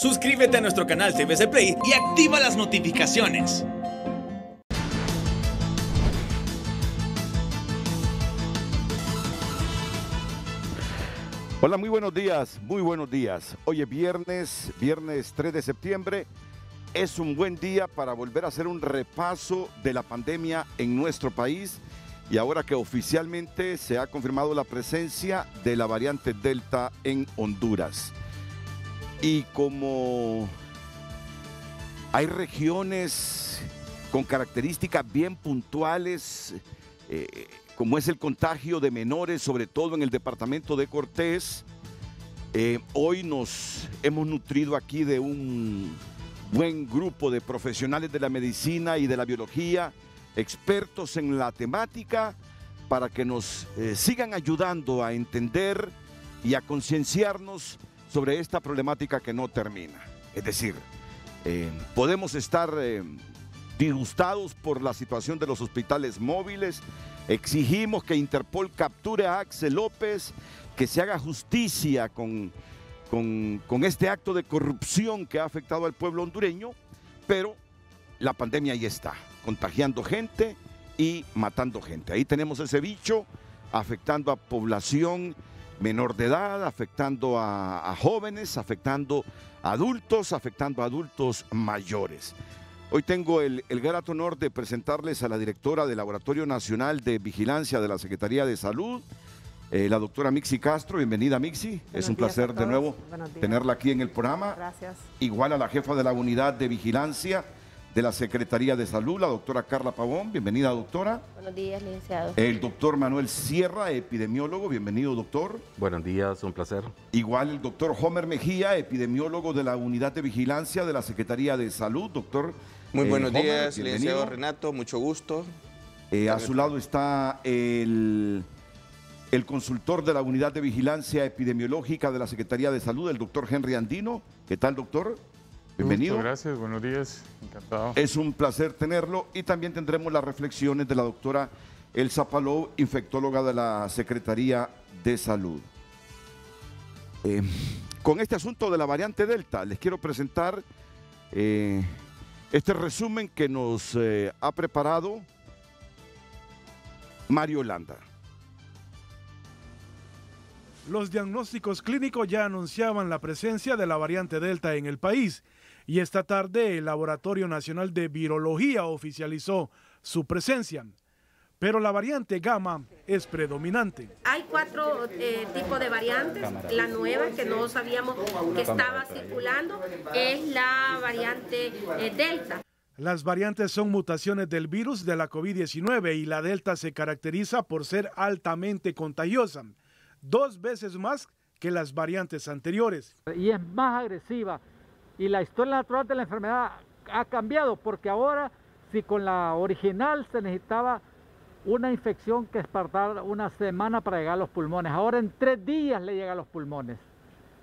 Suscríbete a nuestro canal TVC Play y activa las notificaciones. Hola, muy buenos días, muy buenos días. Hoy es viernes, viernes 3 de septiembre. Es un buen día para volver a hacer un repaso de la pandemia en nuestro país y ahora que oficialmente se ha confirmado la presencia de la variante Delta en Honduras. Y como hay regiones con características bien puntuales, eh, como es el contagio de menores, sobre todo en el departamento de Cortés. Eh, hoy nos hemos nutrido aquí de un buen grupo de profesionales de la medicina y de la biología, expertos en la temática, para que nos eh, sigan ayudando a entender y a concienciarnos sobre esta problemática que no termina. Es decir, eh, podemos estar eh, disgustados por la situación de los hospitales móviles, exigimos que Interpol capture a Axel López, que se haga justicia con, con, con este acto de corrupción que ha afectado al pueblo hondureño, pero la pandemia ahí está, contagiando gente y matando gente. Ahí tenemos ese bicho afectando a población menor de edad, afectando a, jóvenes, afectando a adultos, afectando a adultos mayores. Hoy tengo el, el, grato honor de presentarles a la directora del Laboratorio Nacional de Vigilancia de la Secretaría de Salud, eh, la doctora Mixi Castro. Bienvenida, Mixi. es un placer de nuevo tenerla aquí en el programa. Gracias. Igual a la jefa de la unidad de vigilancia de la Secretaría de Salud, la doctora Carla Pavón. Bienvenida, doctora. Buenos días, licenciado. El doctor Manuel Sierra, epidemiólogo. Bienvenido, doctor. Buenos días, un placer. Igual el doctor Homer Mejía, epidemiólogo de la Unidad de Vigilancia de la Secretaría de Salud. Doctor. Muy eh, buenos días, licenciado Renato. Mucho gusto. Eh, a su lado está el, el consultor de la Unidad de Vigilancia Epidemiológica de la Secretaría de Salud, el doctor Henry Andino. ¿Qué tal, doctor? Bienvenido. Muchas gracias, buenos días, encantado. Es un placer tenerlo y también tendremos las reflexiones de la doctora Elsa Palou, infectóloga de la Secretaría de Salud. Eh, con este asunto de la variante Delta, les quiero presentar eh, este resumen que nos eh, ha preparado Mario Landa. Los diagnósticos clínicos ya anunciaban la presencia de la variante Delta en el país y esta tarde el Laboratorio Nacional de Virología oficializó su presencia pero la variante gamma es predominante. Hay cuatro eh, tipos de variantes. La nueva, que no sabíamos que estaba circulando, es la variante eh, delta. Las variantes son mutaciones del virus de la COVID-19 y la delta se caracteriza por ser altamente contagiosa, dos veces más que las variantes anteriores. Y es más agresiva y la historia natural de la enfermedad ha cambiado porque ahora si con la original se necesitaba una infección que espartar una semana para llegar a los pulmones, ahora en tres días le llega a los pulmones.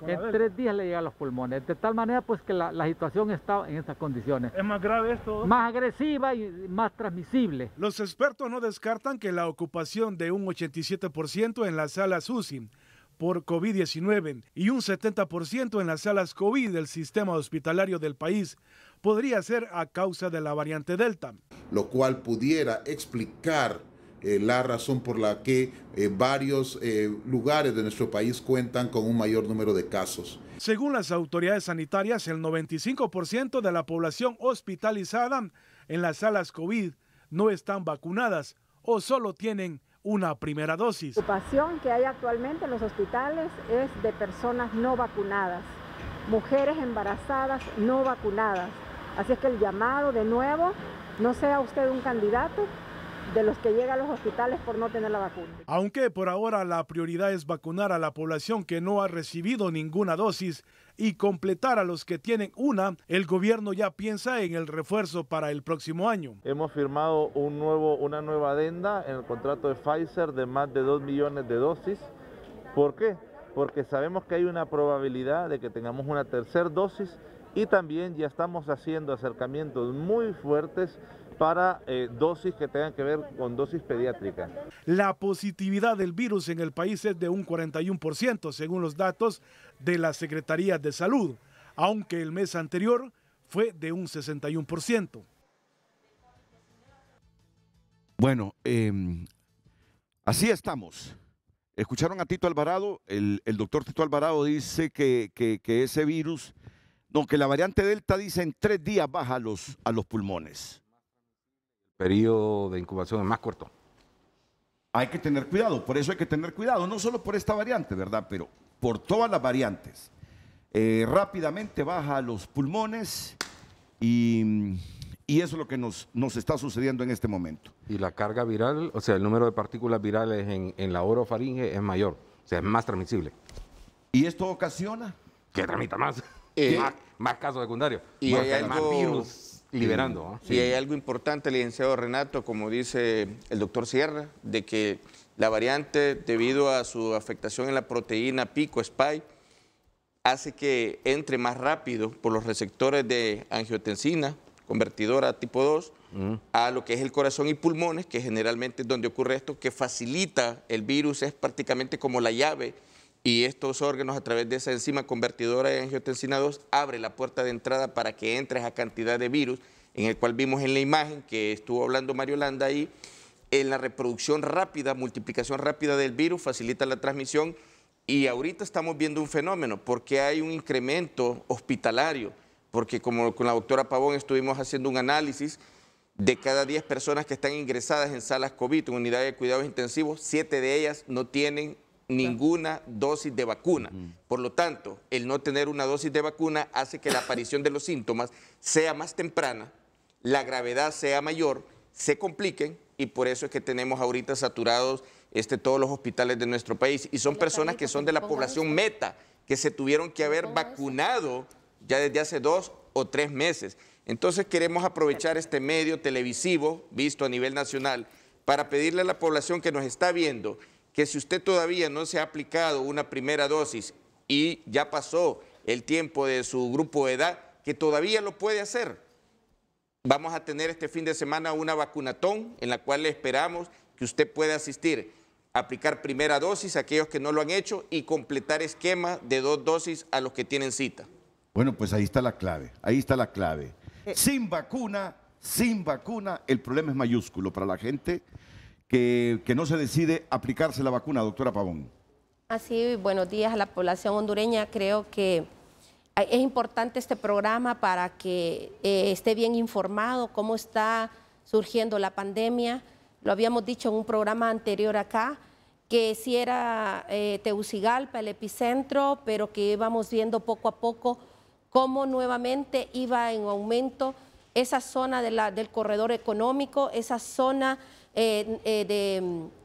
En tres días le llega a los pulmones. De tal manera pues que la, situación está en estas condiciones. ¿Es más grave esto? Más agresiva y más transmisible. Los expertos no descartan que la ocupación de un 87% en las salas UCI por COVID-19 y un 70% en las salas COVID del sistema hospitalario del país podría ser a causa de la variante Delta. Lo cual pudiera explicar eh, la razón por la que eh, varios eh, lugares de nuestro país cuentan con un mayor número de casos. Según las autoridades sanitarias, el 95% de la población hospitalizada en las salas COVID no están vacunadas o solo tienen una primera dosis. La ocupación que hay actualmente en los hospitales es de personas no vacunadas, mujeres embarazadas no vacunadas. Así es que el llamado de nuevo, no sea usted un candidato, de los que llega a los hospitales por no tener la vacuna. Aunque por ahora la prioridad es vacunar a la población que no ha recibido ninguna dosis, y completar a los que tienen una, el gobierno ya piensa en el refuerzo para el próximo año. Hemos firmado un nuevo, una nueva adenda en el contrato de Pfizer de más de 2 millones de dosis. ¿Por qué? Porque sabemos que hay una probabilidad de que tengamos una tercera dosis y también ya estamos haciendo acercamientos muy fuertes para eh, dosis que tengan que ver con dosis pediátricas. La positividad del virus en el país es de un 41%, según los datos de la Secretaría de Salud, aunque el mes anterior fue de un 61%. Bueno, em, así estamos. Escucharon a Tito Alvarado, el, doctor Tito Alvarado dice que, ese virus, aunque la variante Delta dice en tres días baja a los, a los pulmones. El periodo de incubación es más corto. Hay que tener cuidado, por eso hay que tener cuidado, no solo por esta variante, ¿verdad? Pero por todas las variantes. Eh, rápidamente baja los pulmones y, eso es lo que nos, está sucediendo en este momento. Y la carga viral, o sea, el número de partículas virales en, en la orofaringe es mayor, o sea, es más transmisible. ¿Y esto ocasiona? Que tramita eh, más. más, casos secundarios. Y más, hay virus liberando. Y, hay algo importante, licenciado Renato, como dice el doctor Sierra, de que la variante, debido a su afectación en la proteína pico spy hace que entre más rápido por los receptores de angiotensina, convertidora tipo 2, a lo que es el corazón y pulmones, que generalmente es donde ocurre esto, que facilita el virus, es prácticamente como la llave, y estos órganos a través de esa enzima convertidora de angiotensina 2 abre la puerta de entrada para que entre esa cantidad de virus, en el cual vimos en la imagen que estuvo hablando Mario Landa ahí, en la reproducción rápida, multiplicación rápida del virus, facilita la transmisión y ahorita estamos viendo un fenómeno porque hay un incremento hospitalario, porque como con la doctora Pavón estuvimos haciendo un análisis, de cada 10 personas que están ingresadas en salas COVID, en unidades de cuidados intensivos, 7 de ellas no tienen ninguna dosis de vacuna. Por lo tanto, el no tener una dosis de vacuna hace que la aparición de los síntomas sea más temprana, la gravedad sea mayor, se compliquen y por eso es que tenemos ahorita saturados este, todos los hospitales de nuestro país. Y son personas que son de la población meta, que se tuvieron que haber vacunado ya desde hace dos o tres meses. Entonces queremos aprovechar este medio televisivo visto a nivel nacional para pedirle a la población que nos está viendo que si usted todavía no se ha aplicado una primera dosis y ya pasó el tiempo de su grupo de edad, que todavía lo puede hacer Vamos a tener este fin de semana una vacunatón en la cual esperamos que usted pueda asistir, aplicar primera dosis a aquellos que no lo han hecho y completar esquema de dos dosis a los que tienen cita. Bueno, pues ahí está la clave, ahí está la clave. Eh. Sin vacuna, sin vacuna, el problema es mayúsculo para la gente que, que no se decide aplicarse la vacuna, doctora Pavón. Así, buenos días a la población hondureña. Creo que es importante este programa para que eh, esté bien informado cómo está surgiendo la pandemia. Lo habíamos dicho en un programa anterior acá, que si era eh, Teucigalpa el epicentro, pero que íbamos viendo poco a poco cómo nuevamente iba en aumento esa zona del corredor económico, esa zona eh,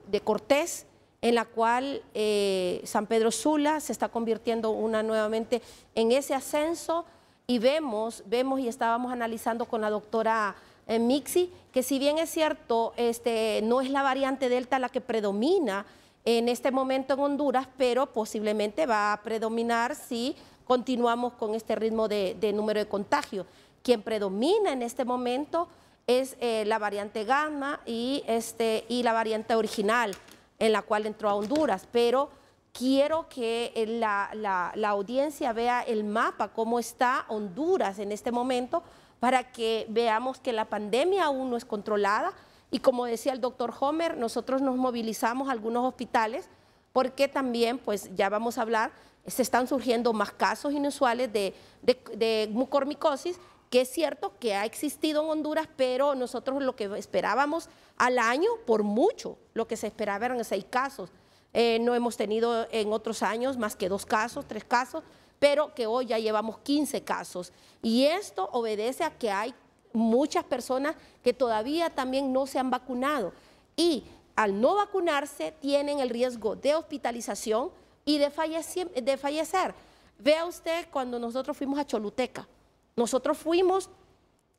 de Cortés, en la cual eh, San Pedro Sula se está convirtiendo una nuevamente en ese ascenso y vemos, vemos y estábamos analizando con la doctora eh, Mixi que si bien es cierto, este, no es la variante Delta la que predomina en este momento en Honduras, pero posiblemente va a predominar si continuamos con este ritmo de, número de contagios. Quien predomina en este momento es eh, la variante gamma y este, la variante original en la cual entró a Honduras, pero quiero que eh, la, audiencia vea el mapa, cómo está Honduras en este momento, para que veamos que la pandemia aún no es controlada. Y como decía el doctor Homer, nosotros nos movilizamos algunos hospitales porque también, pues ya vamos a hablar, se están surgiendo más casos inusuales de, de, mucormicosis, que es cierto que ha existido en Honduras, pero nosotros lo que esperábamos al año por mucho. Lo que se esperaba eran seis casos. Eh, no hemos tenido en otros años más que dos casos, tres casos, pero que hoy ya llevamos 15 casos. Y esto obedece a que hay muchas personas que todavía también no se han vacunado. Y al no vacunarse tienen el riesgo de hospitalización y de fallecer. Vea usted cuando nosotros fuimos a Choluteca. Nosotros fuimos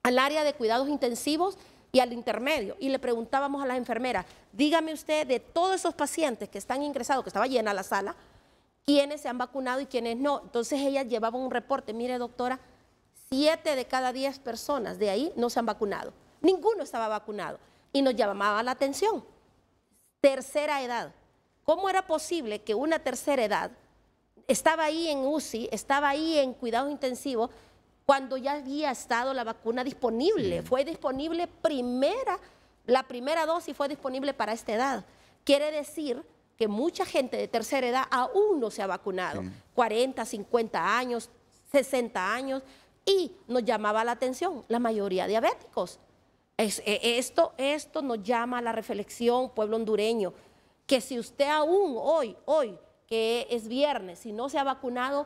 al área de cuidados intensivos y al intermedio. Y le preguntábamos a las enfermeras, dígame usted de todos esos pacientes que están ingresados, que estaba llena la sala, quiénes se han vacunado y quiénes no. Entonces ellas llevaban un reporte, mire doctora, siete de cada diez personas de ahí no se han vacunado. Ninguno estaba vacunado y nos llamaba la atención. Tercera edad. ¿Cómo era posible que una tercera edad estaba ahí en UCI, estaba ahí en cuidados intensivos, cuando ya había estado la vacuna disponible. Fue disponible primera, la primera dosis fue disponible para esta edad. Quiere decir que mucha gente de tercera edad aún no se ha vacunado, 40, 50 años, 60 años, y nos llamaba la atención, la mayoría diabéticos. E, esto, esto nos llama a la reflexión, pueblo hondureño, que si usted aún hoy, hoy, que es viernes, si no se ha vacunado,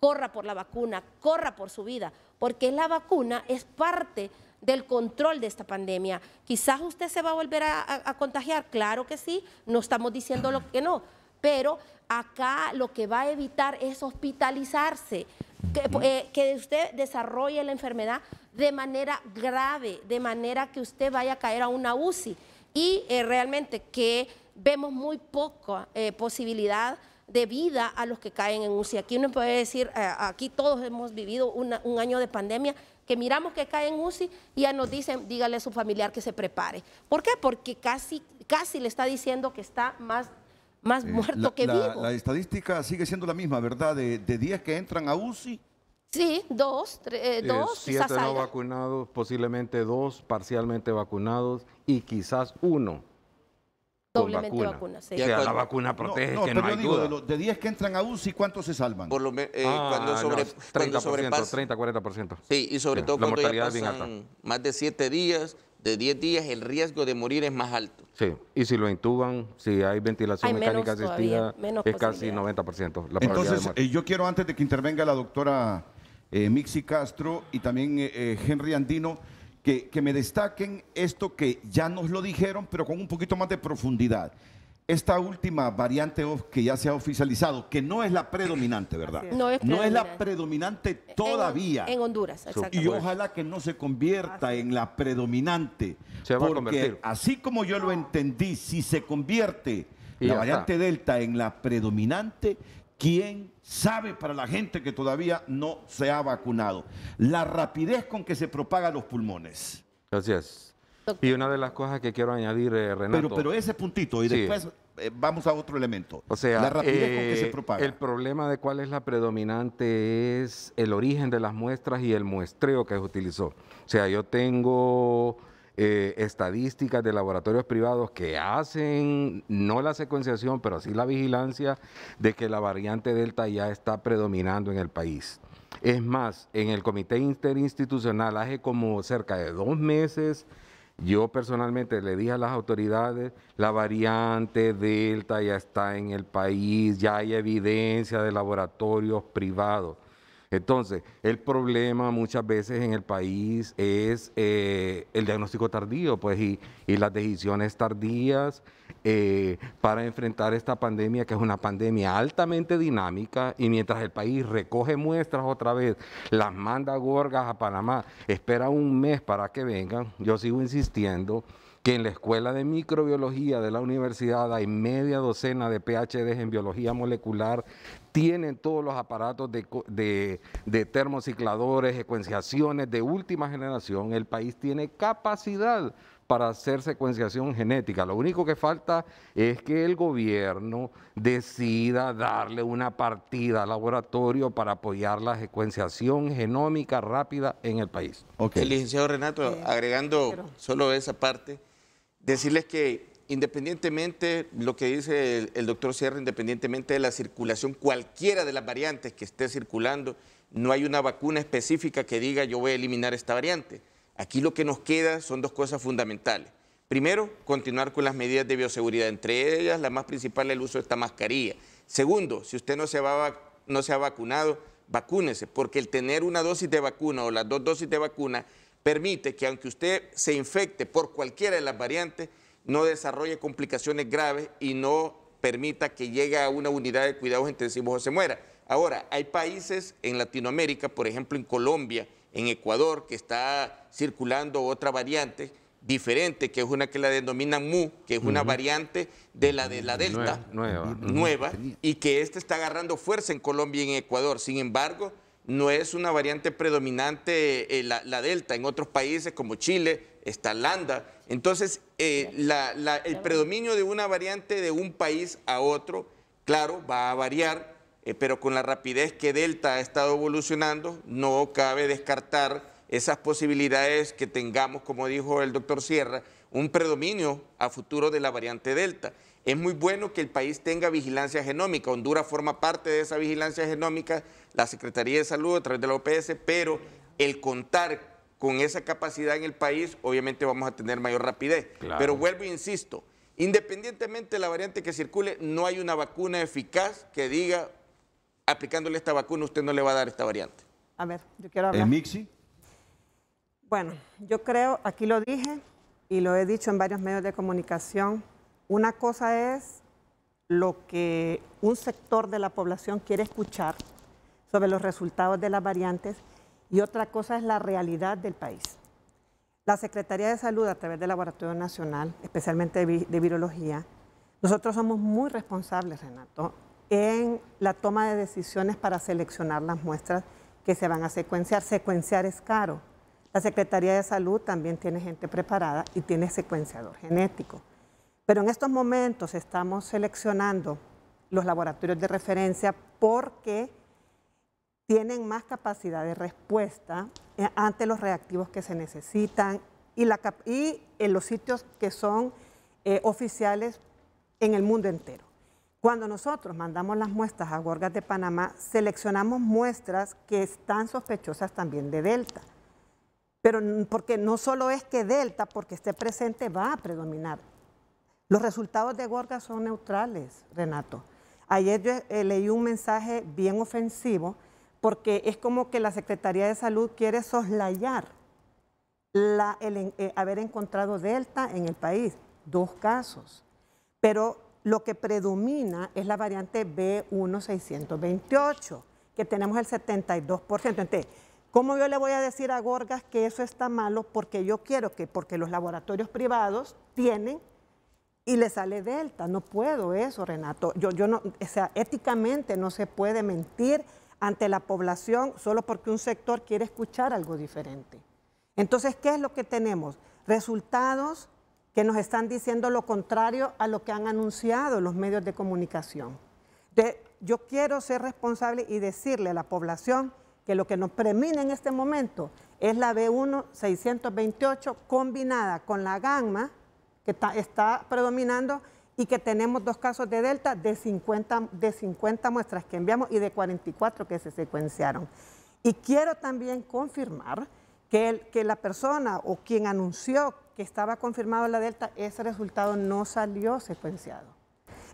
corra por la vacuna, corra por su vida, porque la vacuna es parte del control de esta pandemia. Quizás usted se va a volver a, contagiar, claro que sí, no estamos diciendo lo que no, pero acá lo que va a evitar es hospitalizarse, que, eh, usted desarrolle la enfermedad de manera grave, de manera que usted vaya a caer a una UCI y eh, realmente que vemos muy poca eh, posibilidad de vida a los que caen en UCI. Aquí uno puede decir, eh, aquí todos hemos vivido un año de pandemia que miramos que caen en UCI y ya nos dicen, dígale a su familiar que se prepare. ¿Por qué? Porque casi, casi le está diciendo que está más más eh, muerto que vivo. La estadística sigue siendo la misma, ¿verdad? De 10 que entran a UCI. Sí, dos, eh, eh, dos. Eh, siete no vacunados, posiblemente dos parcialmente vacunados y quizás uno doblemente vacuna. Sí. la vacuna protege, no, que no pero hay digo, De, 10 que entran a UCI, ¿cuántos se salvan? Por lo, eh, ah, cuando, sobre, 30%, 30, 40%. Sí, y sobre todo cuando ya más de 7 días, de 10 días, el riesgo de morir es más alto. Sí, y si lo intuban, si hay ventilación mecánica asistida, es casi 90% la Entonces, eh, yo quiero antes de que intervenga la doctora eh, Mixi Castro y también eh, eh, Henry Andino que, me destaquen esto que ya nos lo dijeron, pero con un poquito más de profundidad esta última variante que ya se ha oficializado, que no es la predominante, ¿verdad? No, es la predominante todavía. En, Honduras, exactamente. Y ojalá que no se convierta en la predominante. Se porque así como yo lo entendí, si se convierte la variante Delta en la predominante, ¿Quién sabe para la gente que todavía no se ha vacunado? La rapidez con que se propagan los pulmones. Gracias. Y una de las cosas que quiero añadir, eh, Renato. Pero, ese puntito, y después eh, vamos a otro elemento. O sea, la rapidez con que se eh, propaga. El problema de cuál es la predominante es el origen de las muestras y el muestreo que se utilizó. O sea, yo tengo eh, estadísticas de laboratorios privados que hacen no la secuenciación, pero sí la vigilancia de que la variante Delta ya está predominando en el país. Es más, en el comité interinstitucional hace como cerca de dos meses yo personalmente le dije a las autoridades, la variante Delta ya está en el país, ya hay evidencia de laboratorios privados. Entonces, el problema muchas veces en el país es eh, el diagnóstico tardío, pues, y, las decisiones tardías eh, para enfrentar esta pandemia, que es una pandemia altamente dinámica, y mientras el país recoge muestras otra vez, las manda gorgas a Panamá, espera un mes para que vengan, yo sigo insistiendo que en la Escuela de Microbiología de la universidad hay media docena de PhDs en biología molecular, tienen todos los aparatos de, termocicladores, secuenciaciones de última generación, el país tiene capacidad para hacer secuenciación genética. Lo único que falta es que el gobierno decida darle una partida al laboratorio para apoyar la secuenciación genómica rápida en el país. Okay. El licenciado Renato, agregando solo esa parte, decirles que independientemente, lo que dice el, doctor Sierra, independientemente de la circulación, cualquiera de las variantes que esté circulando, no hay una vacuna específica que diga yo voy a eliminar esta variante. Aquí lo que nos queda son dos cosas fundamentales. Primero, continuar con las medidas de bioseguridad, entre ellas la más principal es el uso de esta mascarilla. Segundo, si usted no se, no se ha vacunado, vacúnese, porque el tener una dosis de vacuna o las dos dosis de vacuna permite que aunque usted se infecte por cualquiera de las variantes, no desarrolle complicaciones graves y no permita que llegue a una unidad de cuidados intensivos o se muera. Ahora, hay países en Latinoamérica, por ejemplo en Colombia, en Ecuador, que está circulando otra variante diferente, que es una que la denominan MU, que es una variante de la de la Delta nueva, nueva y que esta está agarrando fuerza en Colombia y en Ecuador. Sin embargo, no es una variante predominante eh, la, delta. En otros países como Chile está landa. Entonces, eh, el predominio de una variante de un país a otro, claro, va a variar, eh, pero con la rapidez que delta ha estado evolucionando, no cabe descartar esas posibilidades que tengamos, como dijo el doctor Sierra, un predominio a futuro de la variante delta. Es muy bueno que el país tenga vigilancia genómica. Honduras forma parte de esa vigilancia genómica, la Secretaría de Salud a través de la OPS, pero el contar con esa capacidad en el país, obviamente vamos a tener mayor rapidez. Pero vuelvo e insisto, independientemente de la variante que circule, no hay una vacuna eficaz que diga, aplicándole esta vacuna, usted no le va a dar esta variante. A ver, yo quiero hablar. ¿El Mixi? Bueno, yo creo, aquí lo dije y lo he dicho en varios medios de comunicación, una cosa es lo que un sector de la población quiere escuchar sobre los resultados de las variantes y otra cosa es la realidad del país. La Secretaría de Salud, a través del Laboratorio Nacional, especialmente de, Virología, nosotros somos muy responsables, Renato, en la toma de decisiones para seleccionar las muestras que se van a secuenciar. Secuenciar es caro. La Secretaría de Salud también tiene gente preparada y tiene secuenciador genético. Pero en estos momentos estamos seleccionando los laboratorios de referencia porque tienen más capacidad de respuesta eh, ante los reactivos que se necesitan y, la, en los sitios que son eh, oficiales en el mundo entero. Cuando nosotros mandamos las muestras a Gorgas de Panamá, seleccionamos muestras que están sospechosas también de Delta. Pero porque no solo es que Delta, porque esté presente, va a predominar. Los resultados de Gorgas son neutrales, Renato. Ayer yo eh, leí un mensaje bien ofensivo porque es como que la Secretaría de Salud quiere soslayar la, eh, haber encontrado Delta en el país, dos casos. Pero lo que predomina es la variante B1628, que tenemos el 72%. Entonces, ¿cómo yo le voy a decir a Gorgas que eso está malo? Porque yo quiero que, porque los laboratorios privados tienen y le sale delta. No puedo eso, Renato. Yo, no, sea, éticamente no se puede mentir ante la población solo porque un sector quiere escuchar algo diferente. Entonces, ¿qué es lo que tenemos? Resultados que nos están diciendo lo contrario a lo que han anunciado los medios de comunicación. De, yo quiero ser responsable y decirle a la población que lo que nos premina en este momento es la B1-628 combinada con la gamma que está, predominando y que tenemos dos casos de delta de 50, de 50 muestras que enviamos y de 44 que se secuenciaron. Y quiero también confirmar que, que la persona o quien anunció que estaba confirmado la delta, ese resultado no salió secuenciado.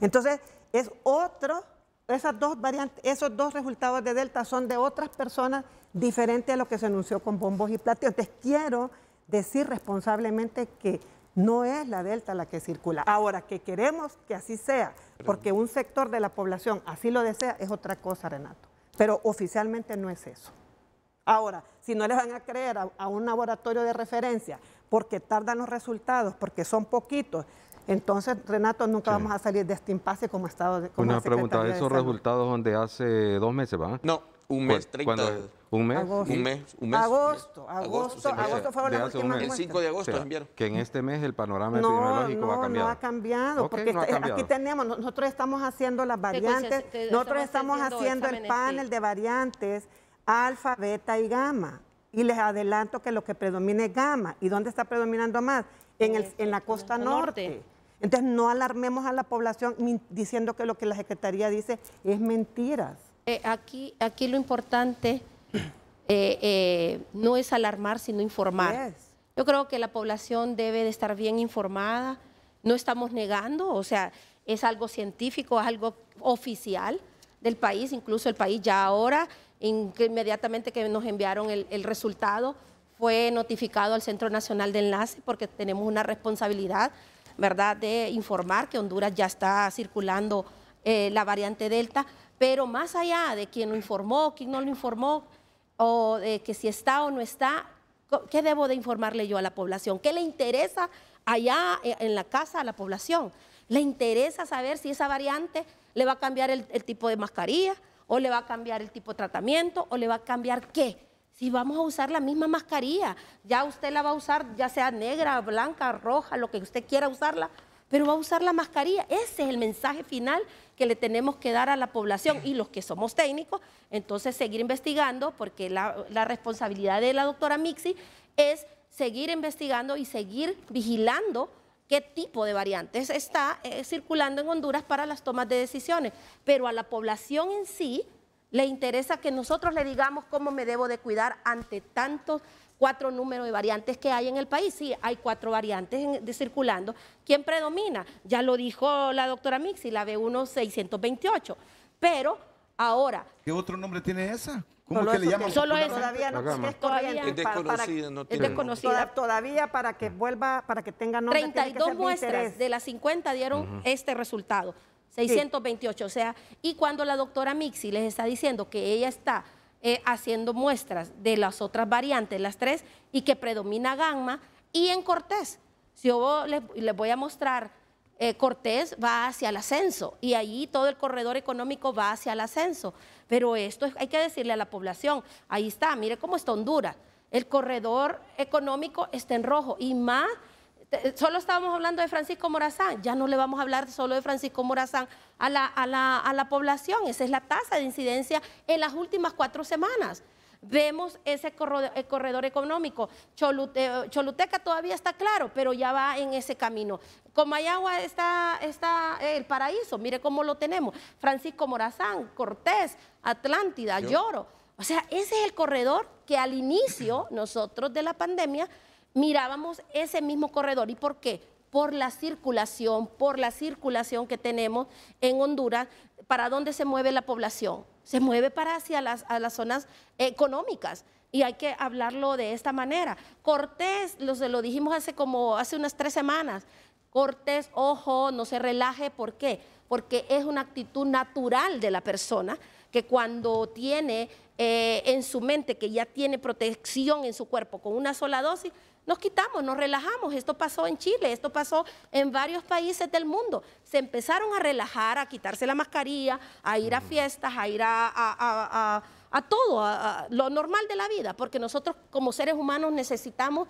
Entonces, es otro, esas dos variantes, esos dos resultados de delta son de otras personas diferentes a lo que se anunció con bombos y platillos. Entonces, quiero decir responsablemente que no es la delta la que circula. Ahora, que queremos que así sea, porque un sector de la población así lo desea, es otra cosa, Renato. Pero oficialmente no es eso. Ahora, si no les van a creer a, un laboratorio de referencia, porque tardan los resultados, porque son poquitos, entonces, Renato, nunca vamos a salir de este impasse como Estado de como Una pregunta, ¿esos resultados donde hace dos meses, va? No, un mes, 30 un mes. Un mes, un mes. Agosto, agosto, agosto, El 5 de agosto Que en mm. este mes el panorama epidemiológico va a cambiar. No, ha cambiado, porque este, aquí tenemos, nosotros estamos haciendo las variantes, nosotros estamos haciendo el panel de variantes alfa, beta y gamma. Y les adelanto que lo que predomina es gamma. ¿Y dónde está predominando más? En, el, en la costa norte. Entonces no alarmemos a la población diciendo que lo que la Secretaría dice es mentiras. Eh, aquí, aquí lo importante eh, eh, no es alarmar, sino informar. Yo creo que la población debe de estar bien informada. No estamos negando, o sea, es algo científico, es algo oficial del país, incluso el país ya ahora, inmediatamente que nos enviaron el, resultado, fue notificado al Centro Nacional de Enlace porque tenemos una responsabilidad, ¿verdad?, de informar que Honduras ya está circulando eh, la variante Delta, pero más allá de quién lo informó, quién no lo informó, o de que si está o no está, ¿qué debo de informarle yo a la población? ¿Qué le interesa allá eh, en la casa a la población? ¿Le interesa saber si esa variante le va a cambiar el, el tipo de mascarilla o le va a cambiar el tipo de tratamiento o le va a cambiar qué? Si vamos a usar la misma mascarilla, ya usted la va a usar, ya sea negra, blanca, roja, lo que usted quiera usarla, pero va a usar la mascarilla. Ese es el mensaje final que le tenemos que dar a la población y los que somos técnicos, entonces seguir investigando, porque la, responsabilidad de la doctora Mixi es seguir investigando y seguir vigilando qué tipo de variantes está eh, circulando en Honduras para las tomas de decisiones, pero a la población en sí le interesa que nosotros le digamos cómo me debo de cuidar ante tantos cuatro números de variantes que hay en el país. Sí, hay cuatro variantes de circulando. ¿Quién predomina? Ya lo dijo la doctora Mixi, la b 1 628. Pero ahora. ¿Qué otro nombre tiene esa? ¿Cómo solo que le llaman? Solo esa Todavía no, es, es todavía, es desconocida. todavía para que vuelva, para que tenga nombre. 32 muestras de, las 50 dieron este resultado. 628, o sea, y cuando la doctora Mixi les está diciendo que ella está eh, haciendo muestras de las otras variantes, las tres, y que predomina gamma. Y en Cortés, si yo les, voy a mostrar, eh, Cortés va hacia el ascenso y allí todo el corredor económico va hacia el ascenso. Pero esto hay que decirle a la población, ahí está, mire cómo está Honduras, el corredor económico está en rojo y más solo estábamos hablando de Francisco Morazán, ya no le vamos a hablar solo de Francisco Morazán a la, población. Esa es la tasa de incidencia en las últimas cuatro semanas vemos ese eh, corredor, económico. Eh, Choluteca todavía está claro, pero ya va en ese camino. Comayagua está, está eh, el paraíso, mire cómo lo tenemos. Francisco Morazán, Cortés, Atlántida, Lloro. O sea, ese es el corredor que al inicio nosotros de la pandemia mirábamos ese mismo corredor. ¿Y por qué? Por la circulación, por la circulación que tenemos en Honduras, ¿para dónde se mueve la población? Se mueve para hacia las, zonas económicas. Y hay que hablarlo de esta manera. Cortés, lo, lo dijimos hace como hace unas tres semanas. Cortés, ojo, no se relaje, ¿por qué? Porque es una actitud natural de la persona que cuando tiene eh, en su mente que ya tiene protección en su cuerpo con una sola dosis, nos quitamos, nos relajamos. Esto pasó en Chile, esto pasó en varios países del mundo. Se empezaron a relajar, a quitarse la mascarilla, a ir a mm. fiestas, a ir a, todo, a, lo normal de la vida, porque nosotros como seres humanos necesitamos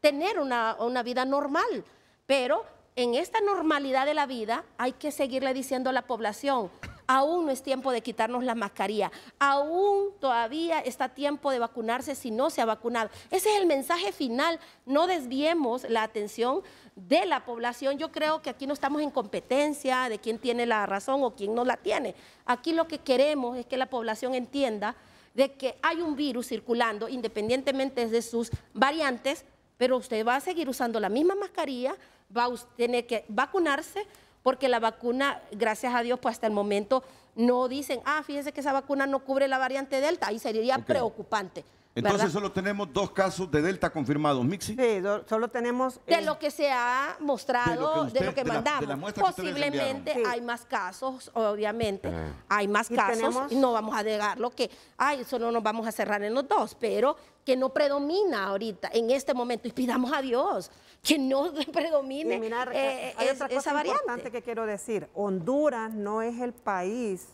tener una vida normal, pero en esta normalidad de la vida hay que seguirle diciendo a la población, Aún no es tiempo de quitarnos la mascarilla. Aún todavía está tiempo de vacunarse si no se ha vacunado. Ese es el mensaje final. No desviemos la atención de la población. Yo creo que aquí no estamos en competencia de quién tiene la razón o quién no la tiene. Aquí lo que queremos es que la población entienda de que hay un virus circulando independientemente de sus variantes, pero usted va a seguir usando la misma mascarilla, va a tener que vacunarse porque la vacuna, gracias a Dios, pues hasta el momento no dicen, ah, fíjense que esa vacuna no cubre la variante Delta, y sería preocupante. Entonces solo tenemos dos casos de Delta confirmados, Mixi. Sí, solo tenemos... de lo que se ha mostrado, de lo que, mandamos. Posiblemente hay más casos, obviamente, ah. hay más casos. No vamos a negarlo que, ay, solo nos vamos a cerrar en los dos, pero que no predomina ahorita, en este momento, y pidamos a Dios que no predomine eh, hay otra cosa importante que quiero decir. Honduras no es el país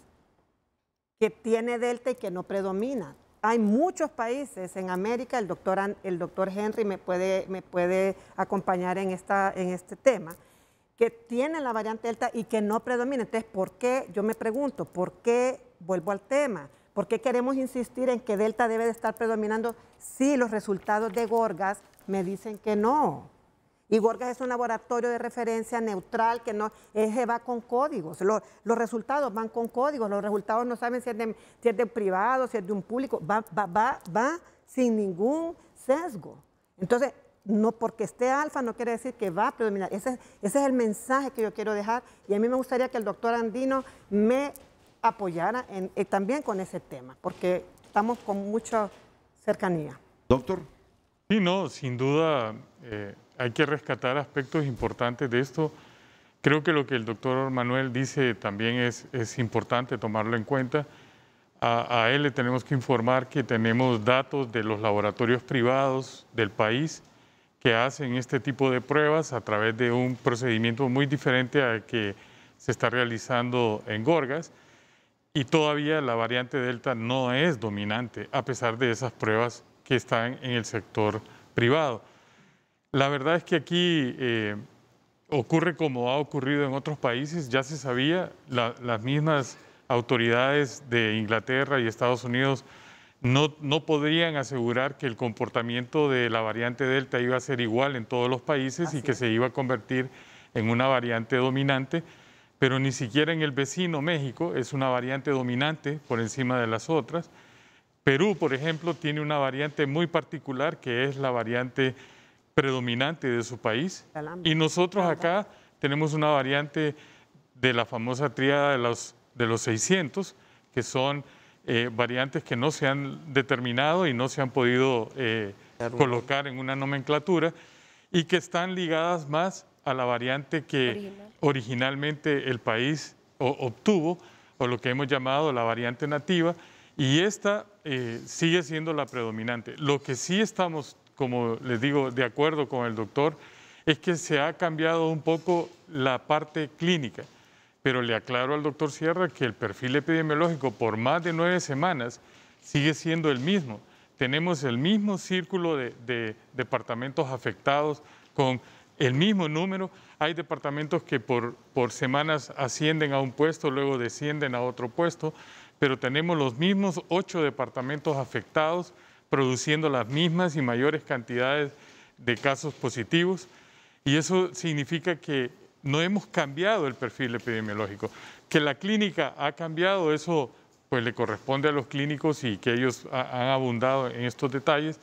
que tiene delta y que no predomina. Hay muchos países en América, el doctor, el doctor Henry me puede, me puede acompañar en, esta, en este tema, que tienen la variante delta y que no predomina. Entonces, ¿por qué? Yo me pregunto, ¿por qué? Vuelvo al tema. ¿Por qué queremos insistir en que Delta debe de estar predominando si los resultados de Gorgas me dicen que no? Y Gorgas es un laboratorio de referencia neutral que no va con códigos. Los, resultados van con códigos. Los resultados no saben si es de, si privado, si es de un público. Va, va, sin ningún sesgo. Entonces, no porque esté alfa no quiere decir que va a predominar. Ese, ese es el mensaje que yo quiero dejar. Y a mí me gustaría que el doctor Andino me apoyara eh, también con ese tema, porque estamos con mucha cercanía. Doctor. Sí, no, sin duda. Eh, hay que rescatar aspectos importantes de esto. Creo que lo que el doctor Manuel dice también es, importante tomarlo en cuenta. a, él le tenemos que informar que tenemos datos de los laboratorios privados del país que hacen este tipo de pruebas a través de un procedimiento muy diferente al que se está realizando en Gorgas. Y todavía la variante Delta no es dominante, a pesar de esas pruebas que están en el sector privado. La verdad es que aquí eh, ocurre como ha ocurrido en otros países, ya se sabía, las mismas autoridades de Inglaterra y Estados Unidos no, no, podrían asegurar que el comportamiento de la variante Delta iba a ser igual en todos los países y que se iba a convertir en una variante dominante, pero ni siquiera en el vecino México es una variante dominante por encima de las otras. Perú, por ejemplo, tiene una variante muy particular que es la variante predominante de su país. Y nosotros acá tenemos una variante de la famosa tríada de los, de los 600, que son eh, variantes que no se han determinado y no se han podido eh, colocar en una nomenclatura y que están ligadas más a la variante que originalmente el país obtuvo, o lo que hemos llamado la variante nativa, y esta eh, sigue siendo la predominante. Lo que sí estamos como les digo, de acuerdo con el doctor, es que se ha cambiado un poco la parte clínica. Pero le aclaro al doctor Sierra que el perfil epidemiológico por más de nueve semanas sigue siendo el mismo. Tenemos el mismo círculo de, departamentos afectados con el mismo número. Hay departamentos que por semanas ascienden a un puesto, luego descienden a otro puesto, pero tenemos los mismos ocho departamentos afectados produciendo las mismas y mayores cantidades de casos positivos y eso significa que no hemos cambiado el perfil epidemiológico. Que la clínica ha cambiado, eso pues le corresponde a los clínicos y que ellos han abundado en estos detalles,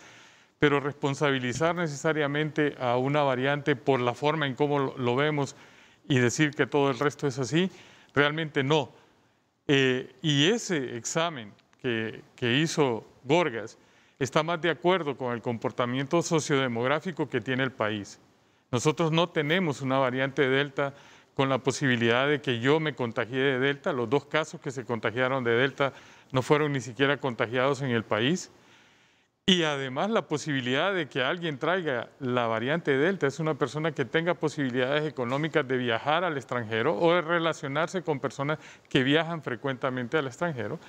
pero responsabilizar necesariamente a una variante por la forma en cómo lo vemos y decir que todo el resto es así, realmente no. Eh, y ese examen que hizo Gorgas, está más de acuerdo con el comportamiento sociodemográfico que tiene el país. Nosotros no tenemos una variante Delta con la posibilidad de que yo me contagié de Delta. Los dos casos que se contagiaron de Delta no fueron ni siquiera contagiados en el país. Y además la posibilidad de que alguien traiga la variante Delta es una persona que tenga posibilidades económicas de viajar al extranjero o de relacionarse con personas que viajan frecuentemente al extranjero.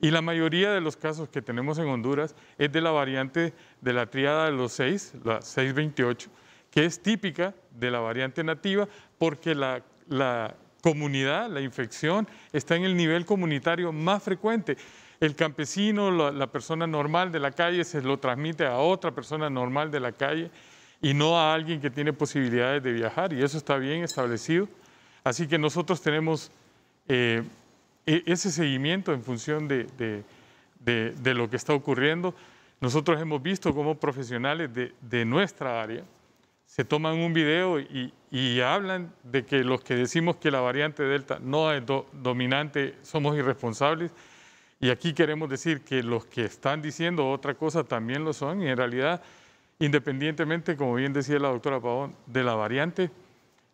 Y la mayoría de los casos que tenemos en Honduras es de la variante de la triada de los 6, la 628, que es típica de la variante nativa porque la, comunidad, la infección, está en el nivel comunitario más frecuente. El campesino, la, persona normal de la calle, se lo transmite a otra persona normal de la calle y no a alguien que tiene posibilidades de viajar, y eso está bien establecido. Así que nosotros tenemos... Eh, e, ese seguimiento en función de, de, lo que está ocurriendo. Nosotros hemos visto como profesionales de, nuestra área se toman un video y, hablan de que los que decimos que la variante Delta no es dominante somos irresponsables. Y aquí queremos decir que los que están diciendo otra cosa también lo son y en realidad, independientemente, como bien decía la doctora Pavón, de la variante,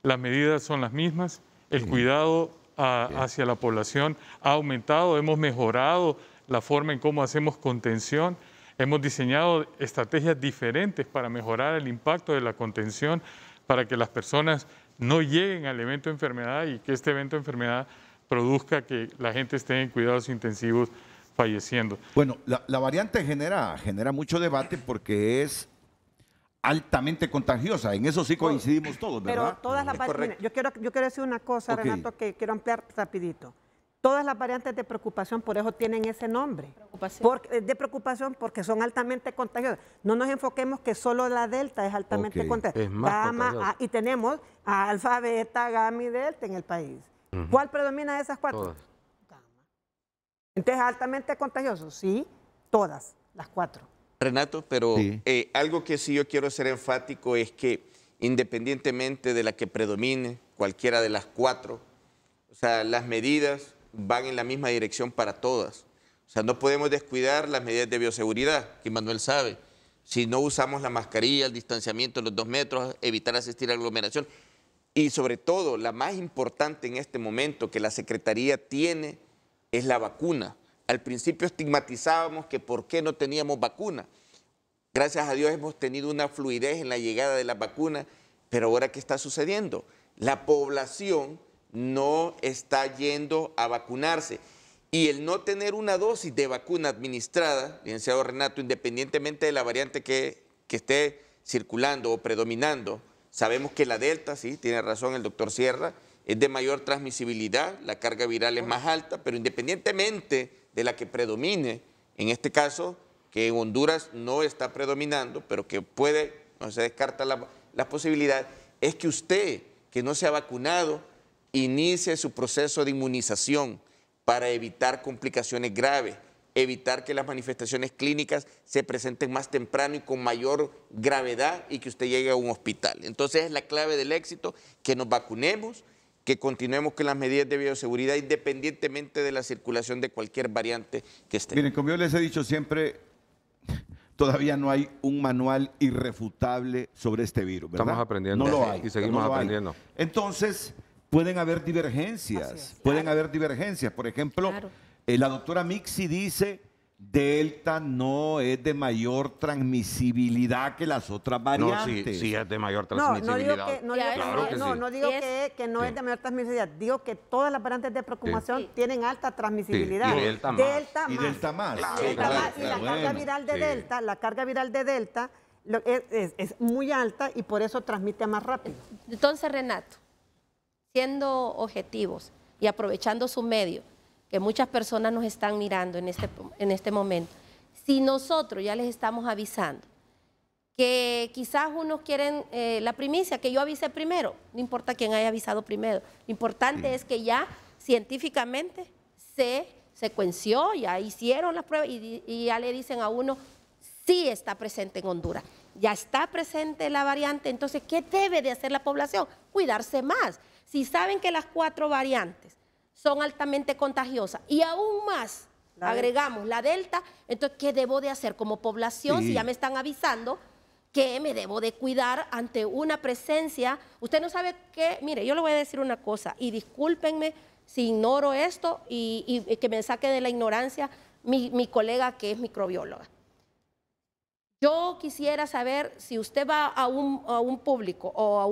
las medidas son las mismas, el cuidado hacia la población ha aumentado, hemos mejorado la forma en cómo hacemos contención, hemos diseñado estrategias diferentes para mejorar el impacto de la contención, para que las personas no lleguen al evento de enfermedad y que este evento de enfermedad produzca que la gente esté en cuidados intensivos falleciendo. Bueno, la, la variante genera, genera mucho debate porque es altamente contagiosa. En eso sí coincidimos todos, ¿verdad? Pero todas mm, las variantes. Yo quiero, decir una cosa, Renato, que quiero ampliar rapidito. Todas las variantes de preocupación, por eso tienen ese nombre. Preocupación. Eh, de preocupación porque son altamente contagiosas. No nos enfoquemos que solo la delta es altamente contagiosa. Ah, y tenemos alfa, beta, gamma y delta en el país. ¿Cuál predomina de esas cuatro? Entonces, altamente contagioso, sí, todas, las cuatro. Renato, pero eh, algo que sí yo quiero ser enfático es que independientemente de la que predomine, cualquiera de las cuatro, o sea, las medidas van en la misma dirección para todas. O sea, no podemos descuidar las medidas de bioseguridad, que Manuel sabe. Si no usamos la mascarilla, el distanciamiento, los dos metros, evitar asistir a aglomeración. Y sobre todo, la más importante en este momento que la Secretaría tiene es la vacuna. Al principio estigmatizábamos que por qué no teníamos vacuna. Gracias a Dios hemos tenido una fluidez en la llegada de la vacuna, pero ahora ¿qué está sucediendo? La población no está yendo a vacunarse. Y el no tener una dosis de vacuna administrada, licenciado Renato, independientemente de la variante que, que esté circulando o predominando, sabemos que la Delta, sí, tiene razón el doctor Sierra, es de mayor transmisibilidad, la carga viral es más alta, pero independientemente de la que predomine, en este caso, que en Honduras no está predominando, pero que puede, no se descarta la, posibilidad, es que usted, que no se ha vacunado, inicie su proceso de inmunización para evitar complicaciones graves, evitar que las manifestaciones clínicas se presenten más temprano y con mayor gravedad y que usted llegue a un hospital. Entonces es la clave del éxito que nos vacunemos, que continuemos con las medidas de bioseguridad independientemente de la circulación de cualquier variante que esté. Miren, como yo les he dicho siempre, todavía no hay un manual irrefutable sobre este virus. Estamos aprendiendo. Y seguimos aprendiendo. Entonces, pueden haber divergencias. pueden haber divergencias. Por ejemplo, eh, la doctora Mixi dice Delta no es de mayor transmisibilidad que las otras variantes. No, sí, es de mayor transmisibilidad. No, digo que no, es, de mayor transmisibilidad. Digo que todas las variantes de preocupación tienen alta transmisibilidad. delta, más. Y delta más. delta más. la carga viral de Delta, la carga viral de Delta es, es muy alta y por eso transmite más rápido. Entonces, Renato, siendo objetivos y aprovechando su medio, que muchas personas nos están mirando en este, en este momento, si nosotros ya les estamos avisando que quizás unos quieren eh, la primicia, que yo avise primero, no importa quién haya avisado primero, lo importante mm. es que ya científicamente se secuenció, ya hicieron las pruebas y, y, ya le dicen a uno, sí está presente en Honduras, ya está presente la variante, entonces, ¿qué debe de hacer la población? Cuidarse más. Si saben que las cuatro variantes son altamente contagiosas. Y aún más, agregamos la delta, entonces, ¿qué debo de hacer como población si ya me están avisando? que me debo de cuidar ante una presencia. Usted no sabe qué, mire, yo le voy a decir una cosa y discúlpenme si ignoro esto y, que me saque de la ignorancia mi, colega que es microbióloga. Yo quisiera saber si usted va a un, público o a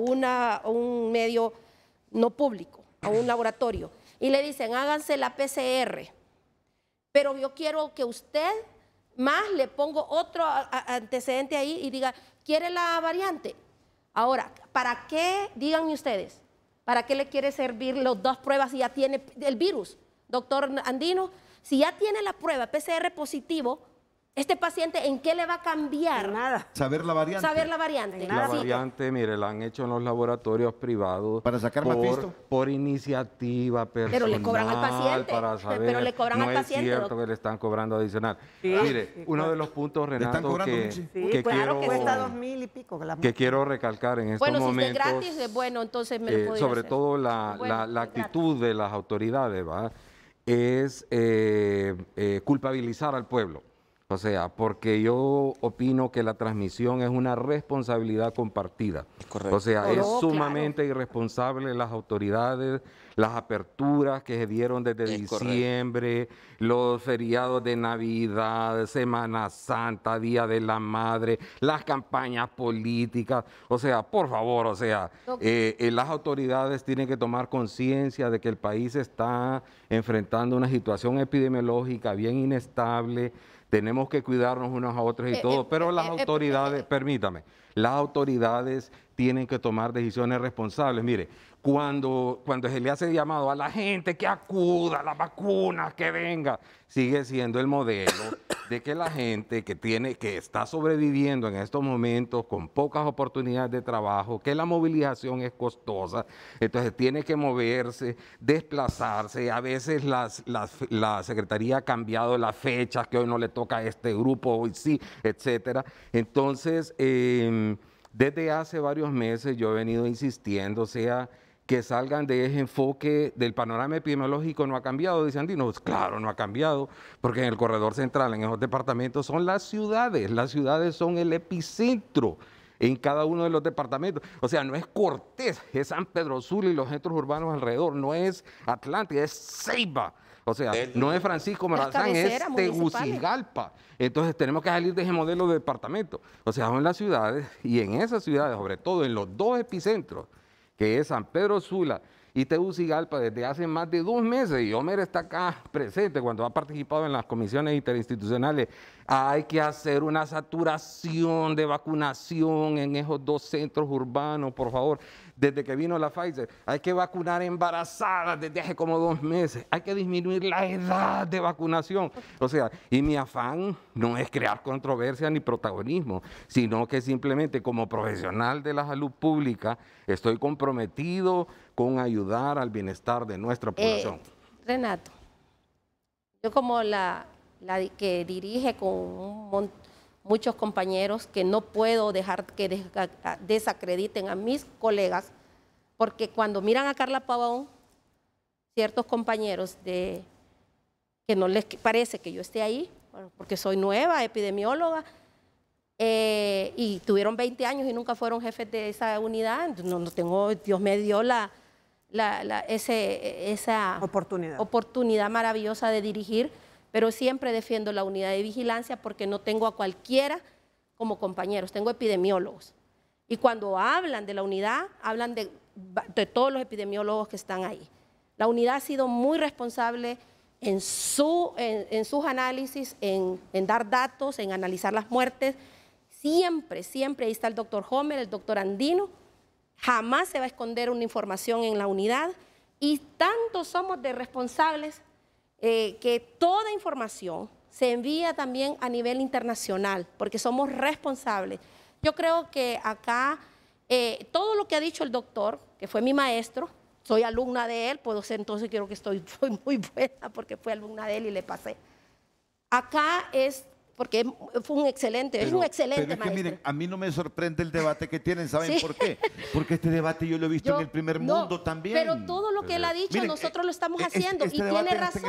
un medio no público, a un laboratorio, y le dicen, háganse la PCR, pero yo quiero que usted más le pongo otro antecedente ahí y diga, ¿quiere la variante? Ahora, ¿para qué, díganme ustedes, para qué le quiere servir las dos pruebas si ya tiene el virus? Doctor Andino, si ya tiene la prueba PCR positivo, este paciente en qué le va a cambiar. Nada. Saber la variante. Saber la variante. La variante, mire, la han hecho en los laboratorios privados. Para sacar más Por iniciativa personal. Pero le cobran al paciente. pero le cobran no al paciente. es cierto que le están cobrando adicional. mire, uno de los puntos, Renato, que, que quiero... Que Que quiero recalcar en estos momento momentos... Bueno, si es gratis, eh, bueno, entonces me lo eh, Sobre todo la, la, la actitud de las autoridades, ¿va? Es eh, eh culpabilizar al pueblo o sea, porque yo opino que la transmisión es una responsabilidad compartida. Correcto. O sea, es sumamente irresponsable las autoridades, las aperturas que se dieron desde diciembre, los feriados de Navidad, Semana Santa, Día de la Madre, las campañas políticas. O sea, por favor, o sea, eh, eh, las autoridades tienen que tomar conciencia de que el país está enfrentando una situación epidemiológica bien inestable tenemos que cuidarnos unos a otros y eh, eh, todo, pero eh, las autoridades, permítame, las autoridades tienen que tomar decisiones responsables. Mire, cuando, cuando se le hace llamado a la gente que acuda a las vacunas, que venga, sigue siendo el modelo de que la gente que tiene, que está sobreviviendo en estos momentos con pocas oportunidades de trabajo, que la movilización es costosa, entonces tiene que moverse, desplazarse. A veces las, la Secretaría ha cambiado las fechas, que hoy no le toca a este grupo, hoy sí, etcétera. Entonces, em, desde hace varios meses yo he venido insistiendo, o sea, que salgan de ese enfoque del panorama epidemiológico no ha cambiado, dice Andino. Pues claro, no ha cambiado, porque en el corredor central, en esos departamentos, son las ciudades. Las ciudades son el epicentro en cada uno de los departamentos. O sea, no es Cortés, es San Pedro Sul y los centros urbanos alrededor, no es Atlántida, es Ceiba. O sea, no es Francisco Morazán, es Tegucigalpa. Entonces tenemos que salir de ese modelo de departamento. O sea, son las ciudades y en esas ciudades, sobre todo en los dos epicentros, que es San Pedro Sula y Tegucigalpa desde hace más de dos meses y Homer está acá presente cuando ha participado en las comisiones interinstitucionales hay que hacer una saturación de vacunación en esos dos centros urbanos, por favor. Desde que vino la Pfizer, hay que vacunar embarazadas desde hace como dos meses. Hay que disminuir la edad de vacunación. O sea, y mi afán no es crear controversia ni protagonismo, sino que simplemente como profesional de la salud pública estoy comprometido con ayudar al bienestar de nuestra eh, población. Renato, yo como la que dirige con muchos compañeros que no puedo dejar que desacrediten a mis colegas, porque cuando miran a Carla Pavón, ciertos compañeros de, que no les parece que yo esté ahí, porque soy nueva epidemióloga, eh, y tuvieron 20 años y nunca fueron jefes de esa unidad, no, no tengo, Dios me dio la, la, ese, esa oportunidad. oportunidad maravillosa de dirigir pero siempre defiendo la unidad de vigilancia porque no tengo a cualquiera como compañeros, tengo epidemiólogos. Y cuando hablan de la unidad, hablan de, de todos los epidemiólogos que están ahí. La unidad ha sido muy responsable en, su, en, sus análisis, en, en, dar datos, en analizar las muertes. Siempre, siempre, ahí está el doctor Homer, el doctor Andino. Jamás se va a esconder una información en la unidad. Y tanto somos de responsables eh, que toda información se envía también a nivel internacional, porque somos responsables. Yo creo que acá eh, todo lo que ha dicho el doctor, que fue mi maestro, soy alumna de él, puedo ser entonces creo que estoy, soy muy buena porque fui alumna de él y le pasé. Acá es porque fue un excelente, es un excelente miren, a mí no me sorprende el debate que tienen, ¿saben por qué? Porque este debate yo lo he visto en el primer mundo también. Pero todo lo que él ha dicho, nosotros lo estamos e-, haciendo y este tiene este razón.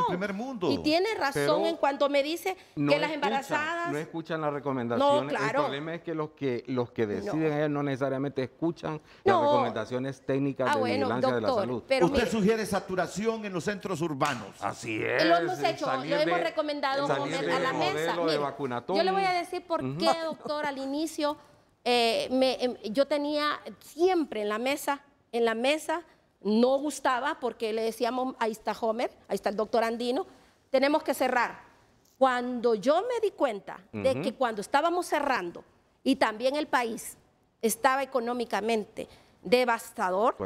Y tiene razón en cuanto me dice que las embarazadas no escuchan las recomendaciones. El problema es que los que los que deciden no, necesariamente escuchan las recomendaciones técnicas de ah, bueno, de la salud. Usted sugiere saturación en los centros urbanos. Así es. Lo hemos hecho, lo hemos recomendado a la mesa. Yo le voy a decir por qué, doctor, al inicio eh, em, yo tenía siempre en la mesa, en la mesa, no gustaba porque le decíamos, ahí está Homer, ahí está el doctor Andino, tenemos que cerrar. Cuando yo me di cuenta de que cuando estábamos cerrando y también el país estaba económicamente devastador,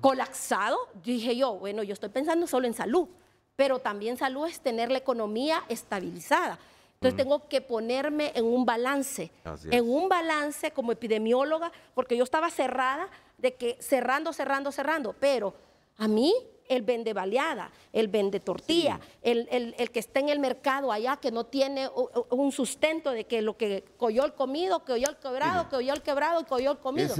colapsado, dije yo, bueno, yo estoy pensando solo en salud, pero también salud es tener la economía estabilizada. Entonces mm. tengo que ponerme en un balance, en un balance como epidemióloga, porque yo estaba cerrada de que cerrando, cerrando, cerrando, pero a mí el vende baleada, el vende tortilla, el, que está en el mercado allá que no tiene un sustento de que lo que coyó el comido, coyó el quebrado, que coyó el quebrado, coyó el comido.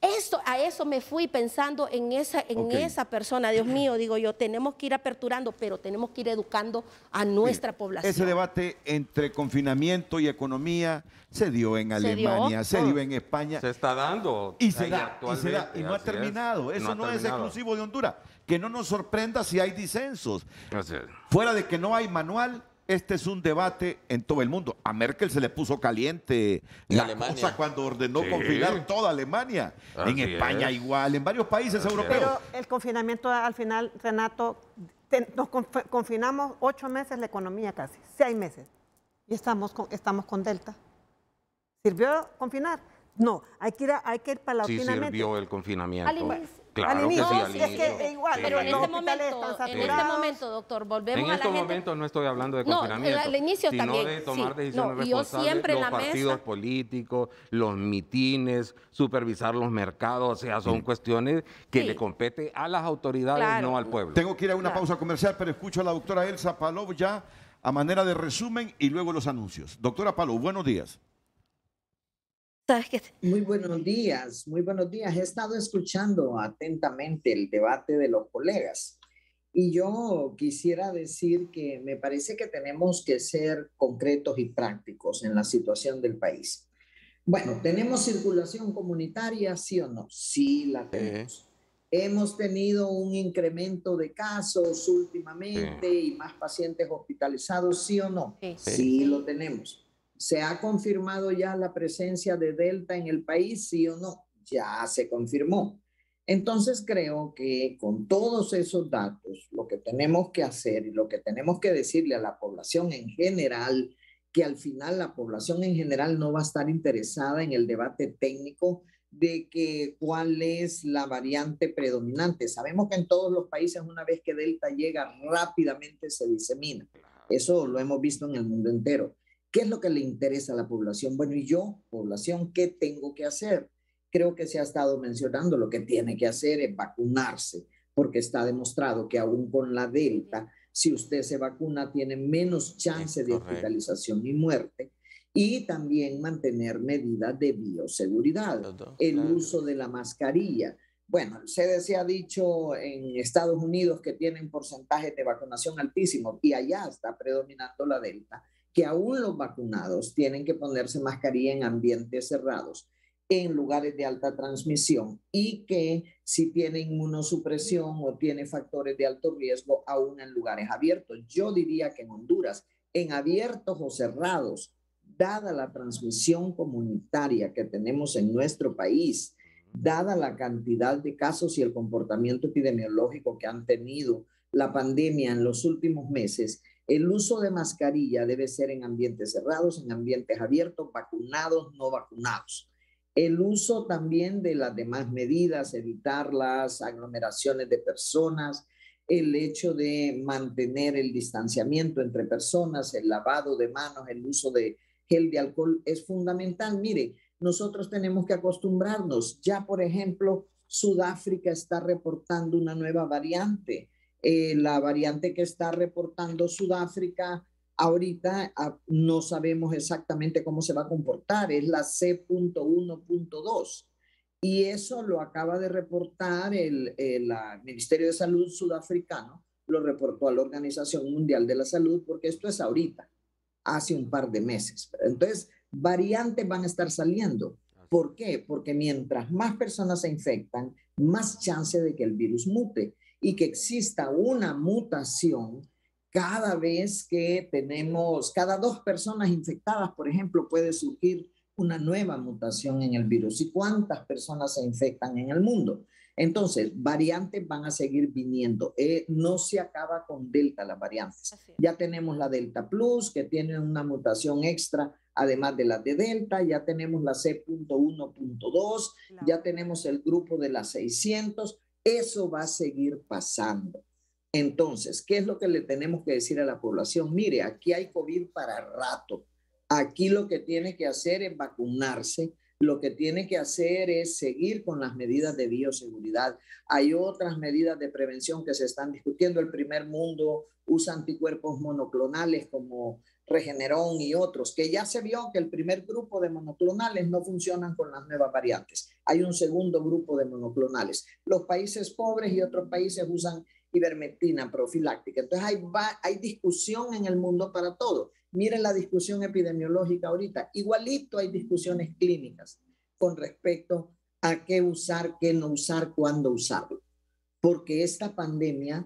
Esto, a eso me fui pensando en esa, en esa persona. Dios mío, digo yo, tenemos que ir aperturando, pero tenemos que ir educando a nuestra población. Ese debate entre confinamiento y economía se dio en Alemania, se dio, en España. Se está dando. Y se, da, y no ha terminado. Eso no, es exclusivo de Honduras. Que no nos sorprenda si hay disensos. Fuera de que no hay manual, este es un debate en todo el mundo. A Merkel se le puso caliente la Alemania. cosa cuando ordenó confinar confinar toda Alemania. en España igual, en varios países europeos. Pero el confinamiento al final, Renato, nos confinamos ocho meses la economía casi, seis meses. Y estamos con, estamos con Delta. ¿Sirvió confinar? No, hay que ir, hay que ir para la Sí sirvió el confinamiento. Al inicio, al Es que igual, pero en este, este momento, doctor, volvemos a la este gente. no estoy hablando de confinamiento, no, inicio de tomar decisiones siempre los partidos políticos, los mitines, supervisar los mercados, o sea, son cuestiones que le compete a las autoridades, no al pueblo. Tengo que ir a una pausa comercial, pero escucho a la doctora Elsa Palov ya a manera de resumen y luego los anuncios. Doctora Palov, buenos días. Muy buenos días, muy buenos días. He estado escuchando atentamente el debate de los colegas y yo quisiera decir que me parece que tenemos que ser concretos y prácticos en la situación del país. Bueno, ¿tenemos circulación comunitaria, sí o no? Sí, la tenemos. Hemos tenido un incremento de casos últimamente y más pacientes hospitalizados, sí o no? sí lo tenemos. ¿Se ha confirmado ya la presencia de Delta en el país, sí o no? Ya se confirmó. Entonces creo que con todos esos datos, lo que tenemos que hacer y lo que tenemos que decirle a la población en general, que al final la población en general no va a estar interesada en el debate técnico de que cuál es la variante predominante. Sabemos que en todos los países una vez que Delta llega rápidamente se disemina. Eso lo hemos visto en el mundo entero. ¿Qué es lo que le interesa a la población? Bueno, y yo, población, ¿qué tengo que hacer? Creo que se ha estado mencionando lo que tiene que hacer es vacunarse, porque está demostrado que aún con la delta, si usted se vacuna, tiene menos chance de hospitalización y muerte. Y también mantener medidas de bioseguridad, el uso de la mascarilla. Bueno, se, se ha dicho en Estados Unidos que tienen porcentaje de vacunación altísimo, y allá está predominando la delta que aún los vacunados tienen que ponerse mascarilla en ambientes cerrados, en lugares de alta transmisión y que si tienen inmunosupresión o tiene factores de alto riesgo, aún en lugares abiertos. Yo diría que en Honduras, en abiertos o cerrados, dada la transmisión comunitaria que tenemos en nuestro país, dada la cantidad de casos y el comportamiento epidemiológico que han tenido la pandemia en los últimos meses, el uso de mascarilla debe ser en ambientes cerrados, en ambientes abiertos, vacunados, no vacunados. El uso también de las demás medidas, evitar las aglomeraciones de personas, el hecho de mantener el distanciamiento entre personas, el lavado de manos, el uso de gel de alcohol es fundamental. Mire, nosotros tenemos que acostumbrarnos. Ya, por ejemplo, Sudáfrica está reportando una nueva variante eh, la variante que está reportando Sudáfrica ahorita ah, no sabemos exactamente cómo se va a comportar, es la C.1.2. Y eso lo acaba de reportar el, el, el ah, Ministerio de Salud sudafricano, lo reportó a la Organización Mundial de la Salud, porque esto es ahorita, hace un par de meses. Entonces, variantes van a estar saliendo. ¿Por qué? Porque mientras más personas se infectan, más chance de que el virus mute y que exista una mutación cada vez que tenemos, cada dos personas infectadas, por ejemplo, puede surgir una nueva mutación en el virus. ¿Y cuántas personas se infectan en el mundo? Entonces, variantes van a seguir viniendo. Eh, no se acaba con Delta las variantes. Ya tenemos la Delta Plus, que tiene una mutación extra, además de la de Delta. Ya tenemos la C.1.2. Ya tenemos el grupo de las 600 eso va a seguir pasando. Entonces, ¿qué es lo que le tenemos que decir a la población? Mire, aquí hay COVID para rato. Aquí lo que tiene que hacer es vacunarse, lo que tiene que hacer es seguir con las medidas de bioseguridad. Hay otras medidas de prevención que se están discutiendo. El primer mundo usa anticuerpos monoclonales como Regeneron y otros, que ya se vio que el primer grupo de monoclonales no funcionan con las nuevas variantes. Hay un segundo grupo de monoclonales. Los países pobres y otros países usan ivermectina profiláctica. Entonces hay, discusión en el mundo para todo. Miren la discusión epidemiológica ahorita. Igualito hay discusiones clínicas con respecto a qué usar, qué no usar, cuándo usarlo. Porque esta pandemia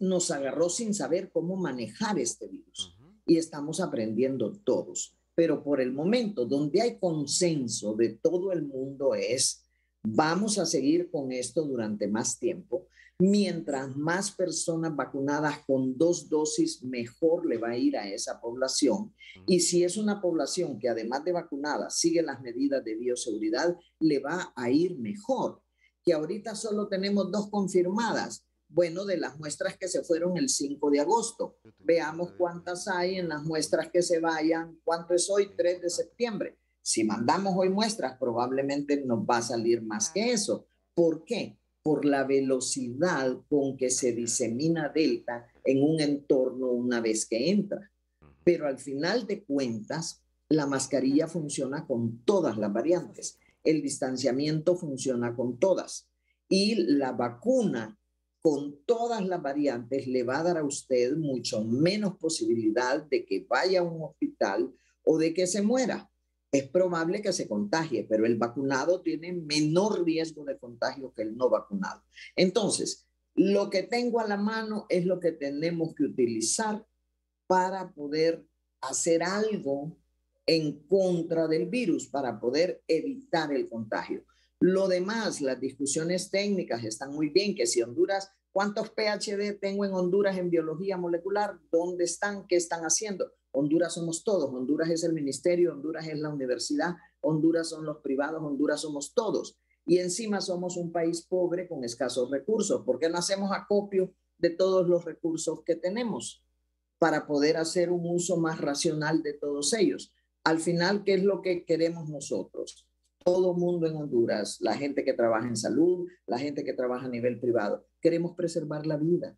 nos agarró sin saber cómo manejar este virus y estamos aprendiendo todos. Pero por el momento, donde hay consenso de todo el mundo es, vamos a seguir con esto durante más tiempo. Mientras más personas vacunadas con dos dosis, mejor le va a ir a esa población. Y si es una población que además de vacunada sigue las medidas de bioseguridad, le va a ir mejor. Que ahorita solo tenemos dos confirmadas bueno, de las muestras que se fueron el 5 de agosto. Veamos cuántas hay en las muestras que se vayan, cuánto es hoy, 3 de septiembre. Si mandamos hoy muestras, probablemente nos va a salir más que eso. ¿Por qué? Por la velocidad con que se disemina Delta en un entorno una vez que entra. Pero al final de cuentas, la mascarilla funciona con todas las variantes, el distanciamiento funciona con todas y la vacuna con todas las variantes le va a dar a usted mucho menos posibilidad de que vaya a un hospital o de que se muera. Es probable que se contagie, pero el vacunado tiene menor riesgo de contagio que el no vacunado. Entonces, lo que tengo a la mano es lo que tenemos que utilizar para poder hacer algo en contra del virus, para poder evitar el contagio. Lo demás, las discusiones técnicas están muy bien, que si Honduras, ¿cuántos PhD tengo en Honduras en biología molecular? ¿Dónde están? ¿Qué están haciendo? Honduras somos todos, Honduras es el ministerio, Honduras es la universidad, Honduras son los privados, Honduras somos todos. Y encima somos un país pobre con escasos recursos. ¿Por qué no hacemos acopio de todos los recursos que tenemos para poder hacer un uso más racional de todos ellos? Al final, ¿qué es lo que queremos nosotros? todo mundo en Honduras, la gente que trabaja en salud, la gente que trabaja a nivel privado. Queremos preservar la vida,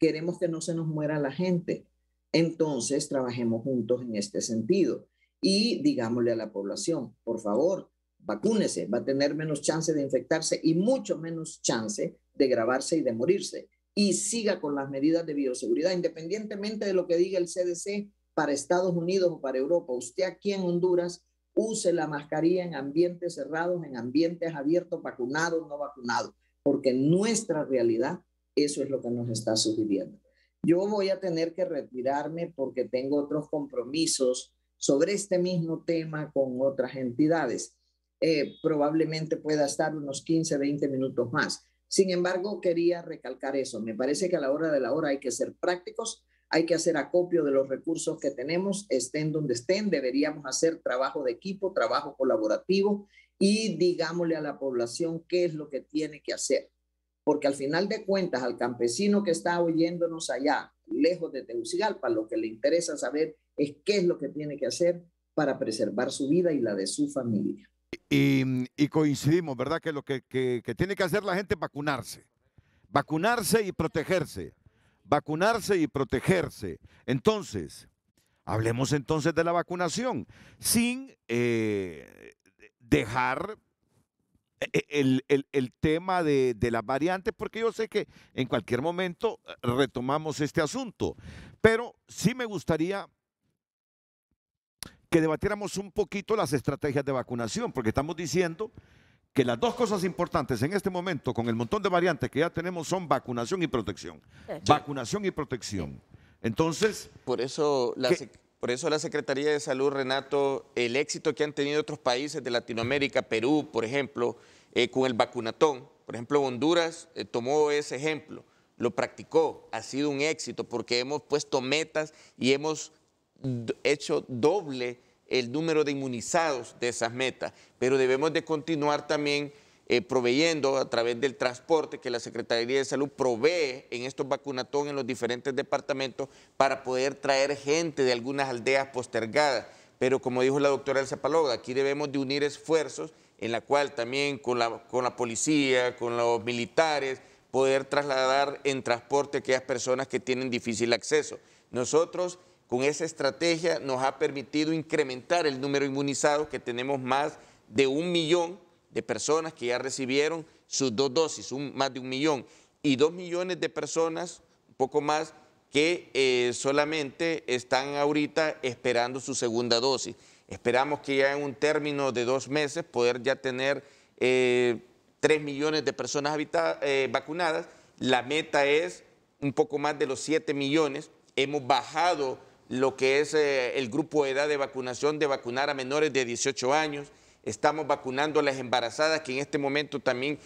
queremos que no se nos muera la gente. Entonces, trabajemos juntos en este sentido y digámosle a la población, por favor, vacúnese, va a tener menos chance de infectarse y mucho menos chance de grabarse y de morirse. Y siga con las medidas de bioseguridad, independientemente de lo que diga el CDC para Estados Unidos o para Europa. Usted aquí en Honduras use la mascarilla en ambientes cerrados, en ambientes abiertos, vacunados, no vacunados, porque en nuestra realidad eso es lo que nos está sucediendo. Yo voy a tener que retirarme porque tengo otros compromisos sobre este mismo tema con otras entidades. Eh, probablemente pueda estar unos 15, 20 minutos más. Sin embargo, quería recalcar eso. Me parece que a la hora de la hora hay que ser prácticos, hay que hacer acopio de los recursos que tenemos, estén donde estén, deberíamos hacer trabajo de equipo, trabajo colaborativo y digámosle a la población qué es lo que tiene que hacer. Porque al final de cuentas, al campesino que está oyéndonos allá, lejos de Tegucigalpa, lo que le interesa saber es qué es lo que tiene que hacer para preservar su vida y la de su familia. Y, coincidimos, ¿verdad? Que lo que, que tiene que hacer la gente es vacunarse, vacunarse y protegerse vacunarse y protegerse. Entonces, hablemos entonces de la vacunación, sin eh, dejar eh, el, tema de, de las variantes, porque yo sé que en cualquier momento eh, retomamos este asunto, pero sí me gustaría que debatiéramos un poquito las estrategias de vacunación, porque estamos diciendo que las dos cosas importantes en este momento, con el montón de variantes que ya tenemos, son vacunación y protección. Vacunación y protección. Entonces... Por eso la... por eso la Secretaría de Salud, Renato, el éxito que han tenido otros países de Latinoamérica, Perú, por ejemplo, eh, con el vacunatón, por ejemplo, Honduras eh, tomó ese ejemplo, lo practicó, ha sido un éxito porque hemos puesto metas y hemos hecho doble el número de inmunizados de esas metas, pero debemos de continuar también eh, proveyendo a través del transporte que la Secretaría de Salud provee en estos vacunatón en los diferentes departamentos para poder traer gente de algunas aldeas postergadas. Pero como dijo la doctora Elsa aquí debemos de unir esfuerzos en la cual también con la, con la policía, con los militares, poder trasladar en transporte a aquellas personas que tienen difícil acceso. Nosotros con esa estrategia nos ha permitido incrementar el número inmunizado, que tenemos más de un millón de personas que ya recibieron sus dos dosis, más de un millón, y dos millones de personas, un poco más, que eh, solamente están ahorita esperando su segunda dosis. Esperamos que ya en un término de dos meses poder ya tener eh, tres millones de personas eh, vacunadas. La meta es un poco más de los siete millones. Hemos bajado lo que es eh, el grupo de edad de vacunación de vacunar a menores de 18 años. Estamos vacunando a las embarazadas, que en este momento también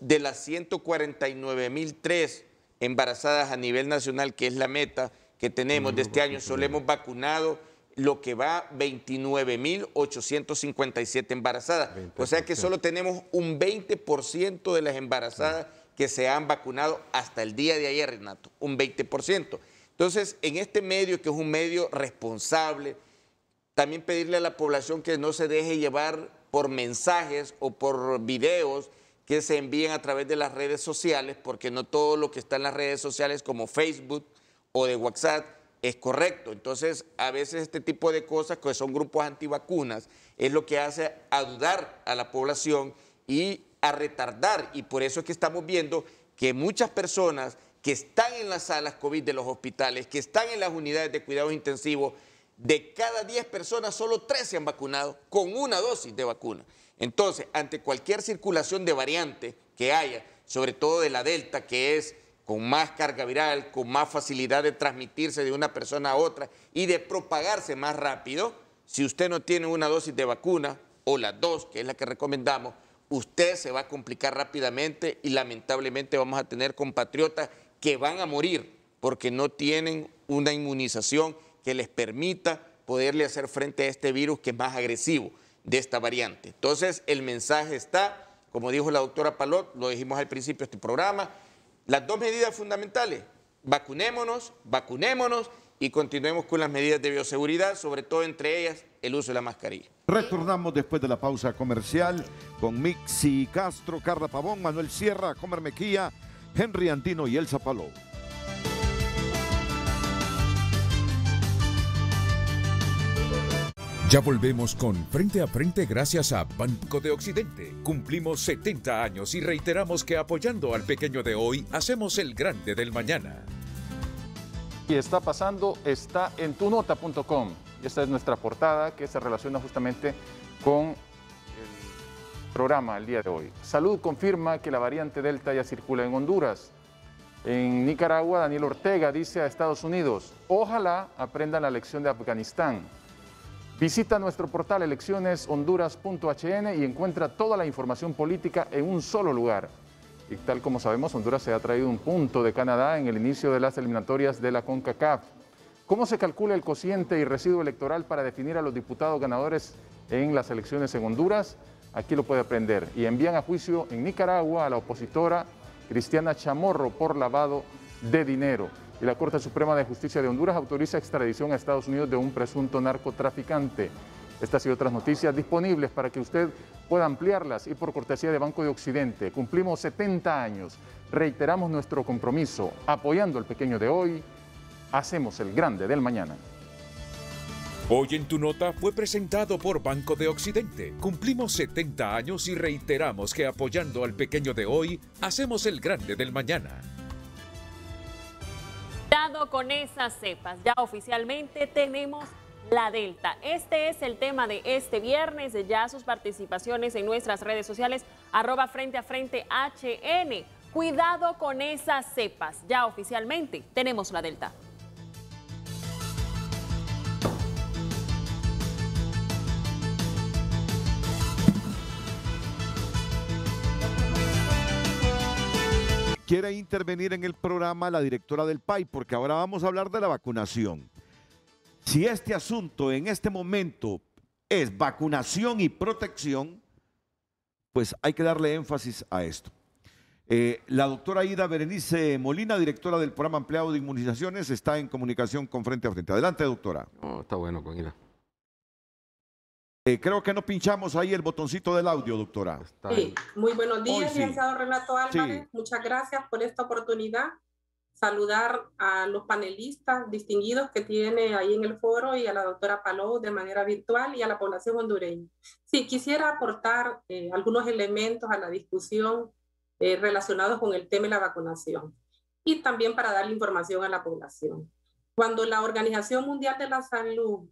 de las 149.003 embarazadas a nivel nacional, que es la meta que tenemos de este año, solo hemos vacunado lo que va 29.857 embarazadas. O sea que solo tenemos un 20% de las embarazadas que se han vacunado hasta el día de ayer, Renato, un 20%. Entonces, en este medio, que es un medio responsable, también pedirle a la población que no se deje llevar por mensajes o por videos que se envíen a través de las redes sociales, porque no todo lo que está en las redes sociales como Facebook o de WhatsApp es correcto. Entonces, a veces este tipo de cosas, que son grupos antivacunas, es lo que hace a dudar a la población y a retardar. Y por eso es que estamos viendo que muchas personas que están en las salas COVID de los hospitales, que están en las unidades de cuidados intensivos, de cada 10 personas, solo 3 se han vacunado con una dosis de vacuna. Entonces, ante cualquier circulación de variante que haya, sobre todo de la Delta, que es con más carga viral, con más facilidad de transmitirse de una persona a otra y de propagarse más rápido, si usted no tiene una dosis de vacuna o las dos, que es la que recomendamos, usted se va a complicar rápidamente y lamentablemente vamos a tener compatriotas que van a morir porque no tienen una inmunización que les permita poderle hacer frente a este virus que es más agresivo de esta variante. Entonces, el mensaje está, como dijo la doctora Palot, lo dijimos al principio de este programa, las dos medidas fundamentales, vacunémonos, vacunémonos y continuemos con las medidas de bioseguridad, sobre todo entre ellas el uso de la mascarilla. Retornamos después de la pausa comercial con Mixi Castro, Carla Pavón, Manuel Sierra, Comer Mequía. Henry Antino y Elsa zapaló Ya volvemos con Frente a Frente gracias a Banco de Occidente. Cumplimos 70 años y reiteramos que apoyando al pequeño de hoy, hacemos el grande del mañana. Y está pasando, está en tunota.com. Esta es nuestra portada que se relaciona justamente con programa el día de hoy. Salud confirma que la variante Delta ya circula en Honduras. En Nicaragua, Daniel Ortega dice a Estados Unidos, ojalá aprendan la lección de Afganistán. Visita nuestro portal eleccioneshonduras.hn y encuentra toda la información política en un solo lugar. Y tal como sabemos, Honduras se ha traído un punto de Canadá en el inicio de las eliminatorias de la CONCACAF. ¿Cómo se calcula el cociente y residuo electoral para definir a los diputados ganadores en las elecciones en Honduras? aquí lo puede aprender. Y envían a juicio en Nicaragua a la opositora Cristiana Chamorro por lavado de dinero. Y la Corte Suprema de Justicia de Honduras autoriza extradición a Estados Unidos de un presunto narcotraficante. Estas y otras noticias disponibles para que usted pueda ampliarlas y por cortesía de Banco de Occidente. Cumplimos 70 años, reiteramos nuestro compromiso, apoyando al pequeño de hoy, hacemos el grande del mañana. Hoy en tu nota fue presentado por Banco de Occidente. Cumplimos 70 años y reiteramos que apoyando al pequeño de hoy, hacemos el grande del mañana. Dado con esas cepas, ya oficialmente tenemos la Delta. Este es el tema de este viernes, ya sus participaciones en nuestras redes sociales, arroba frente a frente HN. Cuidado con esas cepas, ya oficialmente tenemos la Delta. quiere intervenir en el programa la directora del PAI, porque ahora vamos a hablar de la vacunación. Si este asunto en este momento es vacunación y protección, pues hay que darle énfasis a esto. Eh, la doctora Ida Berenice Molina, directora del programa empleado de inmunizaciones, está en comunicación con Frente a Frente. Adelante, doctora. está bueno con Ida. Eh, creo que nos pinchamos ahí el botoncito del audio, doctora. Sí, muy buenos días, licenciado Renato Álvarez. Muchas gracias por esta oportunidad. Saludar a los panelistas distinguidos que tiene ahí en el foro y a la doctora Palou de manera virtual y a la población hondureña. Sí, quisiera aportar eh, algunos elementos a la discusión eh, relacionados con el tema de la vacunación y también para darle información a la población. Cuando la Organización Mundial de la Salud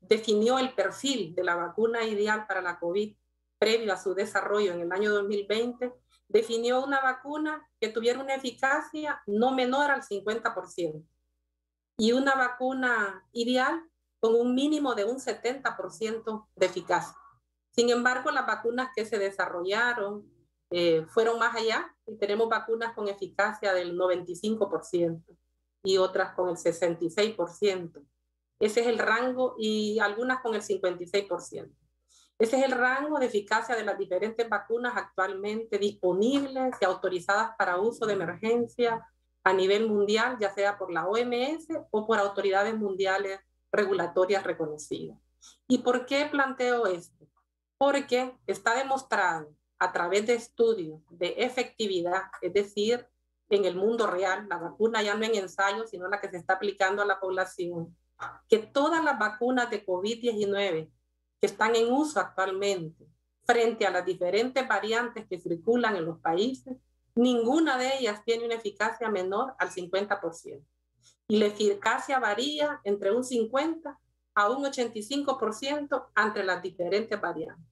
definió el perfil de la vacuna ideal para la COVID previo a su desarrollo en el año 2020, definió una vacuna que tuviera una eficacia no menor al 50% y una vacuna ideal con un mínimo de un 70% de eficacia. Sin embargo, las vacunas que se desarrollaron eh, fueron más allá y tenemos vacunas con eficacia del 95% y otras con el 66%. Ese es el rango y algunas con el 56%. Ese es el rango de eficacia de las diferentes vacunas actualmente disponibles y autorizadas para uso de emergencia a nivel mundial, ya sea por la OMS o por autoridades mundiales regulatorias reconocidas. ¿Y por qué planteo esto? Porque está demostrado a través de estudios de efectividad, es decir, en el mundo real, la vacuna ya no en ensayo, sino la que se está aplicando a la población, que todas las vacunas de COVID-19 que están en uso actualmente frente a las diferentes variantes que circulan en los países, ninguna de ellas tiene una eficacia menor al 50%. Y la eficacia varía entre un 50 a un 85% entre las diferentes variantes.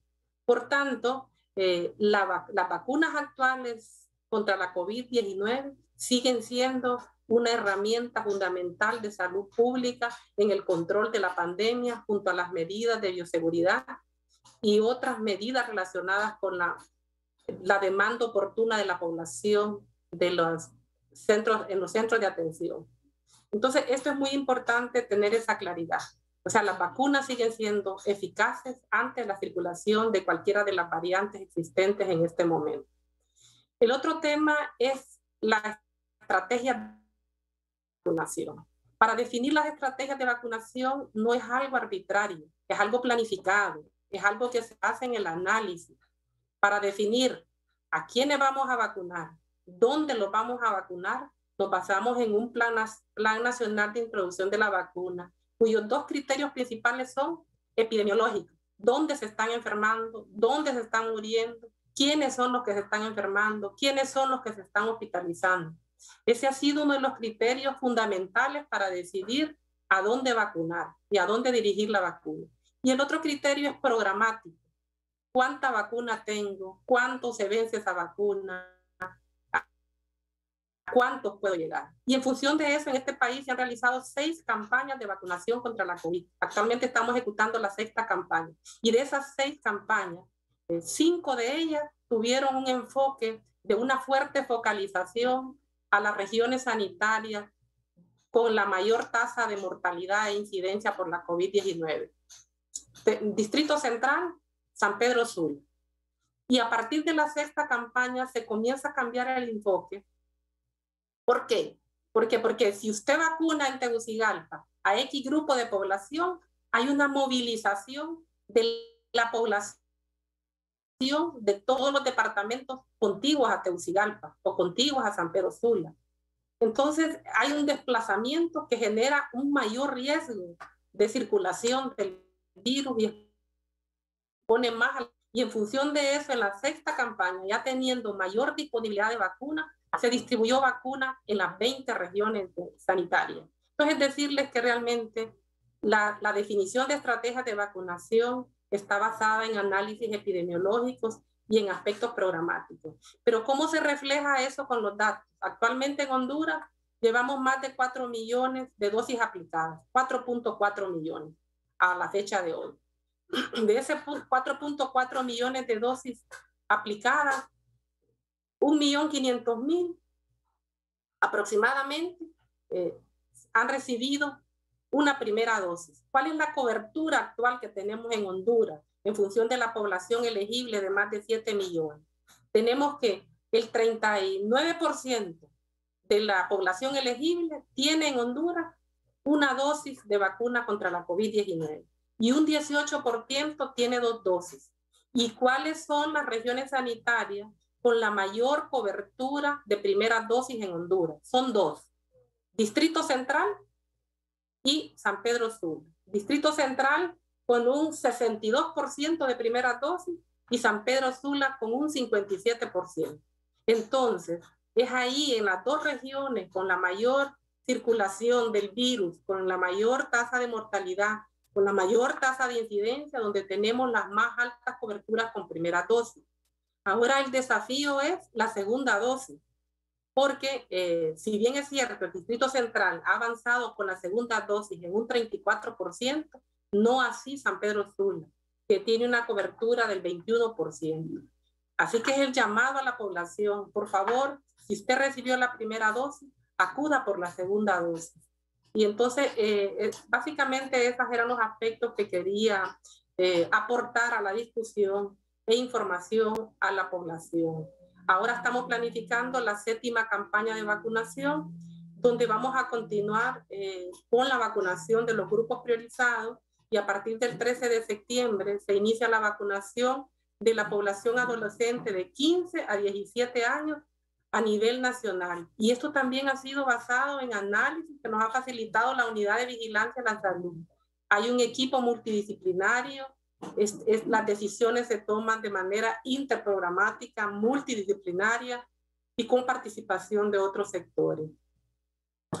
Por tanto, eh, las vacunas actuales contra la COVID-19 siguen siendo una herramienta fundamental de salud pública en el control de la pandemia junto a las medidas de bioseguridad y otras medidas relacionadas con la, la demanda oportuna de la población de los centros, en los centros de atención. Entonces, esto es muy importante tener esa claridad. O sea, las vacunas siguen siendo eficaces ante la circulación de cualquiera de las variantes existentes en este momento. El otro tema es la estrategia vacunación. Para definir las estrategias de vacunación no es algo arbitrario, es algo planificado, es algo que se hace en el análisis para definir a quiénes vamos a vacunar, dónde los vamos a vacunar. Nos basamos en un plan, plan nacional de introducción de la vacuna, cuyos dos criterios principales son epidemiológicos, dónde se están enfermando, dónde se están muriendo, quiénes son los que se están enfermando, quiénes son los que se están hospitalizando. Ese ha sido uno de los criterios fundamentales para decidir a dónde vacunar y a dónde dirigir la vacuna. Y el otro criterio es programático. ¿Cuánta vacuna tengo? ¿Cuánto se vence esa vacuna? cuántos puedo llegar. Y en función de eso, en este país se han realizado seis campañas de vacunación contra la COVID. Actualmente estamos ejecutando la sexta campaña. Y de esas seis campañas, eh, cinco de ellas tuvieron un enfoque de una fuerte focalización a las regiones sanitarias con la mayor tasa de mortalidad e incidencia por la COVID-19. Distrito Central, San Pedro Sur. Y a partir de la sexta campaña se comienza a cambiar el enfoque. ¿Por qué? Porque, porque si usted vacuna en Tegucigalpa a X grupo de población, hay una movilización de la población de todos los departamentos contiguos a Teucigalpa o contiguos a San Pedro Sula. Entonces hay un desplazamiento que genera un mayor riesgo de circulación del virus y pone más. Y en función de eso, en la sexta campaña, ya teniendo mayor disponibilidad de vacuna, se distribuyó vacuna en las 20 regiones sanitarias. Entonces, decirles que realmente la, la definición de estrategias de vacunación está basada en análisis epidemiológicos y en aspectos programáticos. Pero ¿cómo se refleja eso con los datos? Actualmente en Honduras llevamos más de 4 millones de dosis aplicadas, 4.4 millones a la fecha de hoy. De ese 4.4 millones de dosis aplicadas, 1.500.000 aproximadamente eh, han recibido una primera dosis. ¿Cuál es la cobertura actual que tenemos en Honduras en función de la población elegible de más de 7 millones? Tenemos que el 39% de la población elegible tiene en Honduras una dosis de vacuna contra la COVID-19 y un 18% tiene dos dosis. ¿Y cuáles son las regiones sanitarias con la mayor cobertura de primera dosis en Honduras? Son dos, Distrito Central y San Pedro Sur. Distrito Central con un 62% de primera dosis y San Pedro Sula con un 57%. Entonces, es ahí en las dos regiones con la mayor circulación del virus, con la mayor tasa de mortalidad, con la mayor tasa de incidencia, donde tenemos las más altas coberturas con primera dosis. Ahora el desafío es la segunda dosis porque eh, si bien es cierto, el Distrito Central ha avanzado con la segunda dosis en un 34%, no así San Pedro Sula, que tiene una cobertura del 21%. Así que es el llamado a la población, por favor, si usted recibió la primera dosis, acuda por la segunda dosis. Y entonces, eh, eh, básicamente esos eran los aspectos que quería aportar a la discusión e información a la población. Ahora estamos planificando la séptima campaña de vacunación, donde vamos a continuar eh, con la vacunación de los grupos priorizados y a partir del 13 de septiembre se inicia la vacunación de la población adolescente de 15 a 17 años a nivel nacional. Y esto también ha sido basado en análisis que nos ha facilitado la unidad de vigilancia de la salud. Hay un equipo multidisciplinario las decisiones se toman de manera interprogramática, multidisciplinaria y con participación de otros sectores.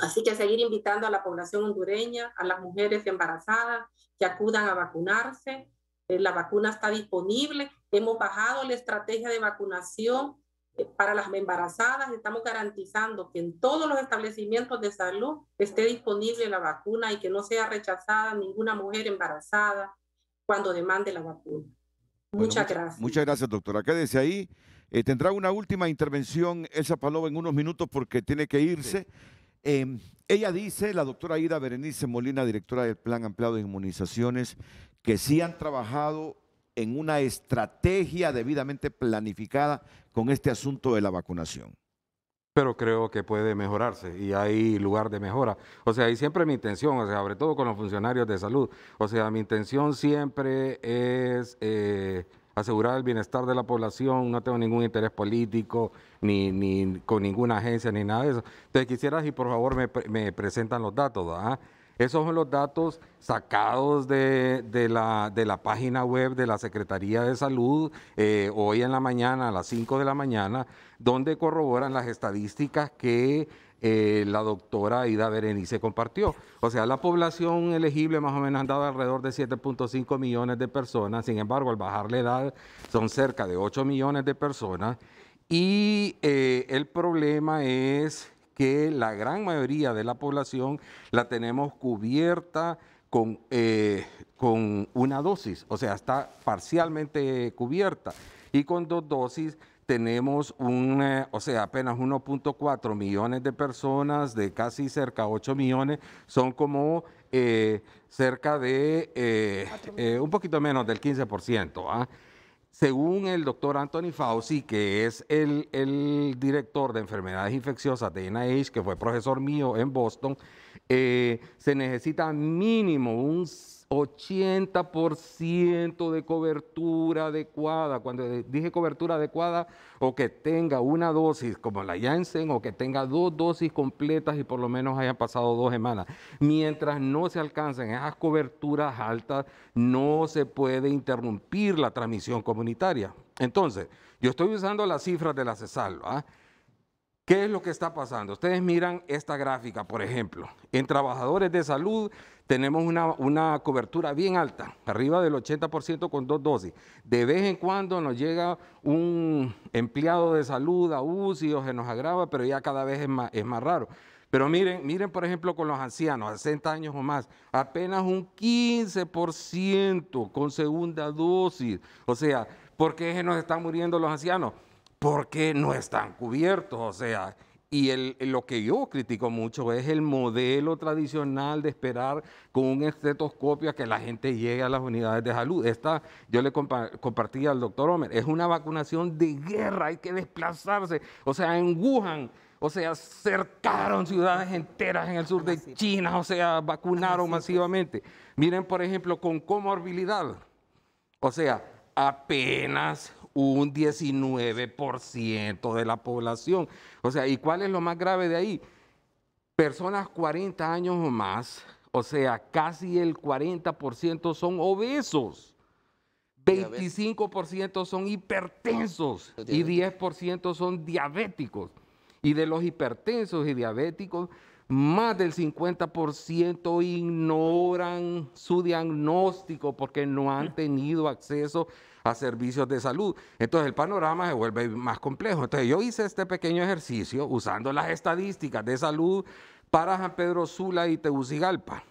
Así que seguir invitando a la población hondureña, a las mujeres embarazadas que acudan a vacunarse. Eh, la vacuna está disponible. Hemos bajado la estrategia de vacunación eh, para las embarazadas. Estamos garantizando que en todos los establecimientos de salud esté disponible la vacuna y que no sea rechazada ninguna mujer embarazada cuando demande la vacuna. muchas gracias. Muchas gracias, doctora. Quédese ahí. Eh, tendrá una última intervención Elsa Palova en unos minutos porque tiene que irse. Em, ella dice, la doctora Ida Berenice Molina, directora del Plan Ampliado de Inmunizaciones, que sí han trabajado en una estrategia debidamente planificada con este asunto de la vacunación pero creo que puede mejorarse y hay lugar de mejora. O sea, y siempre mi intención, o sea, sobre todo con los funcionarios de salud, o sea, mi intención siempre es eh, asegurar el bienestar de la población, no tengo ningún interés político, ni, ni con ninguna agencia, ni nada de eso. Entonces quisiera y por favor me, me presentan los datos, ¿verdad? Esos son los datos sacados de, la, página web de la Secretaría de Salud eh, hoy en la mañana, a las 5 de la mañana, donde corroboran las estadísticas que eh, la doctora Ida Berenice compartió. O sea, la población elegible más o menos andaba alrededor de 7.5 millones de personas, sin embargo, al bajar la edad son cerca de 8 millones de personas. Y eh, el problema es que la gran mayoría de la población la tenemos cubierta con, eh, con una dosis, o sea, está parcialmente cubierta. Y con dos dosis tenemos un, eh, o sea, apenas 1.4 millones de personas, de casi cerca 8 millones, son como eh, cerca de un poquito menos del 15%. Según el doctor Anthony Fauci, que es el, el director de enfermedades infecciosas de NIH, que fue profesor mío en Boston, eh, se necesita mínimo un 80% de cobertura adecuada. Cuando dije cobertura adecuada, o que tenga una dosis como la Janssen, o que tenga dos dosis completas y por lo menos hayan pasado dos semanas. Mientras no se alcancen esas coberturas altas, no se puede interrumpir la transmisión comunitaria. Entonces, yo estoy usando las cifras de la CESAL, ¿Qué es lo que está pasando? Ustedes miran esta gráfica, por ejemplo. En trabajadores de salud tenemos una, cobertura bien alta, arriba del 80% con dos dosis. De vez en cuando nos llega un empleado de salud a UCI o se nos agrava, pero ya cada vez es más, es más raro. Pero miren, miren por ejemplo con los ancianos, 60 años o más, apenas un 15% con segunda dosis. O sea, ¿por qué nos están muriendo los ancianos? Porque no están cubiertos, o sea, y el, lo que yo critico mucho es el modelo tradicional de esperar con un estetoscopio a que la gente llegue a las unidades de salud. Esta, yo le compartí al doctor Homer, es una vacunación de guerra, hay que desplazarse. O sea, en Wuhan, o sea, acercaron ciudades enteras en el sur de China, o sea, vacunaron masivamente. Miren, por ejemplo, con comorbilidad. O sea, apenas un 19% de la población. O sea, ¿y cuál es lo más grave de ahí? Personas 40 años o más, o sea, casi el 40% son obesos. 25% son hipertensos y 10% son diabéticos. Y de los hipertensos y diabéticos, más del 50% ignoran su diagnóstico porque no han mm. tenido acceso a servicios de salud. Entonces el panorama se vuelve más complejo. Entonces yo hice este pequeño ejercicio usando las estadísticas de salud para San Pedro Sula y Tegucigalpa.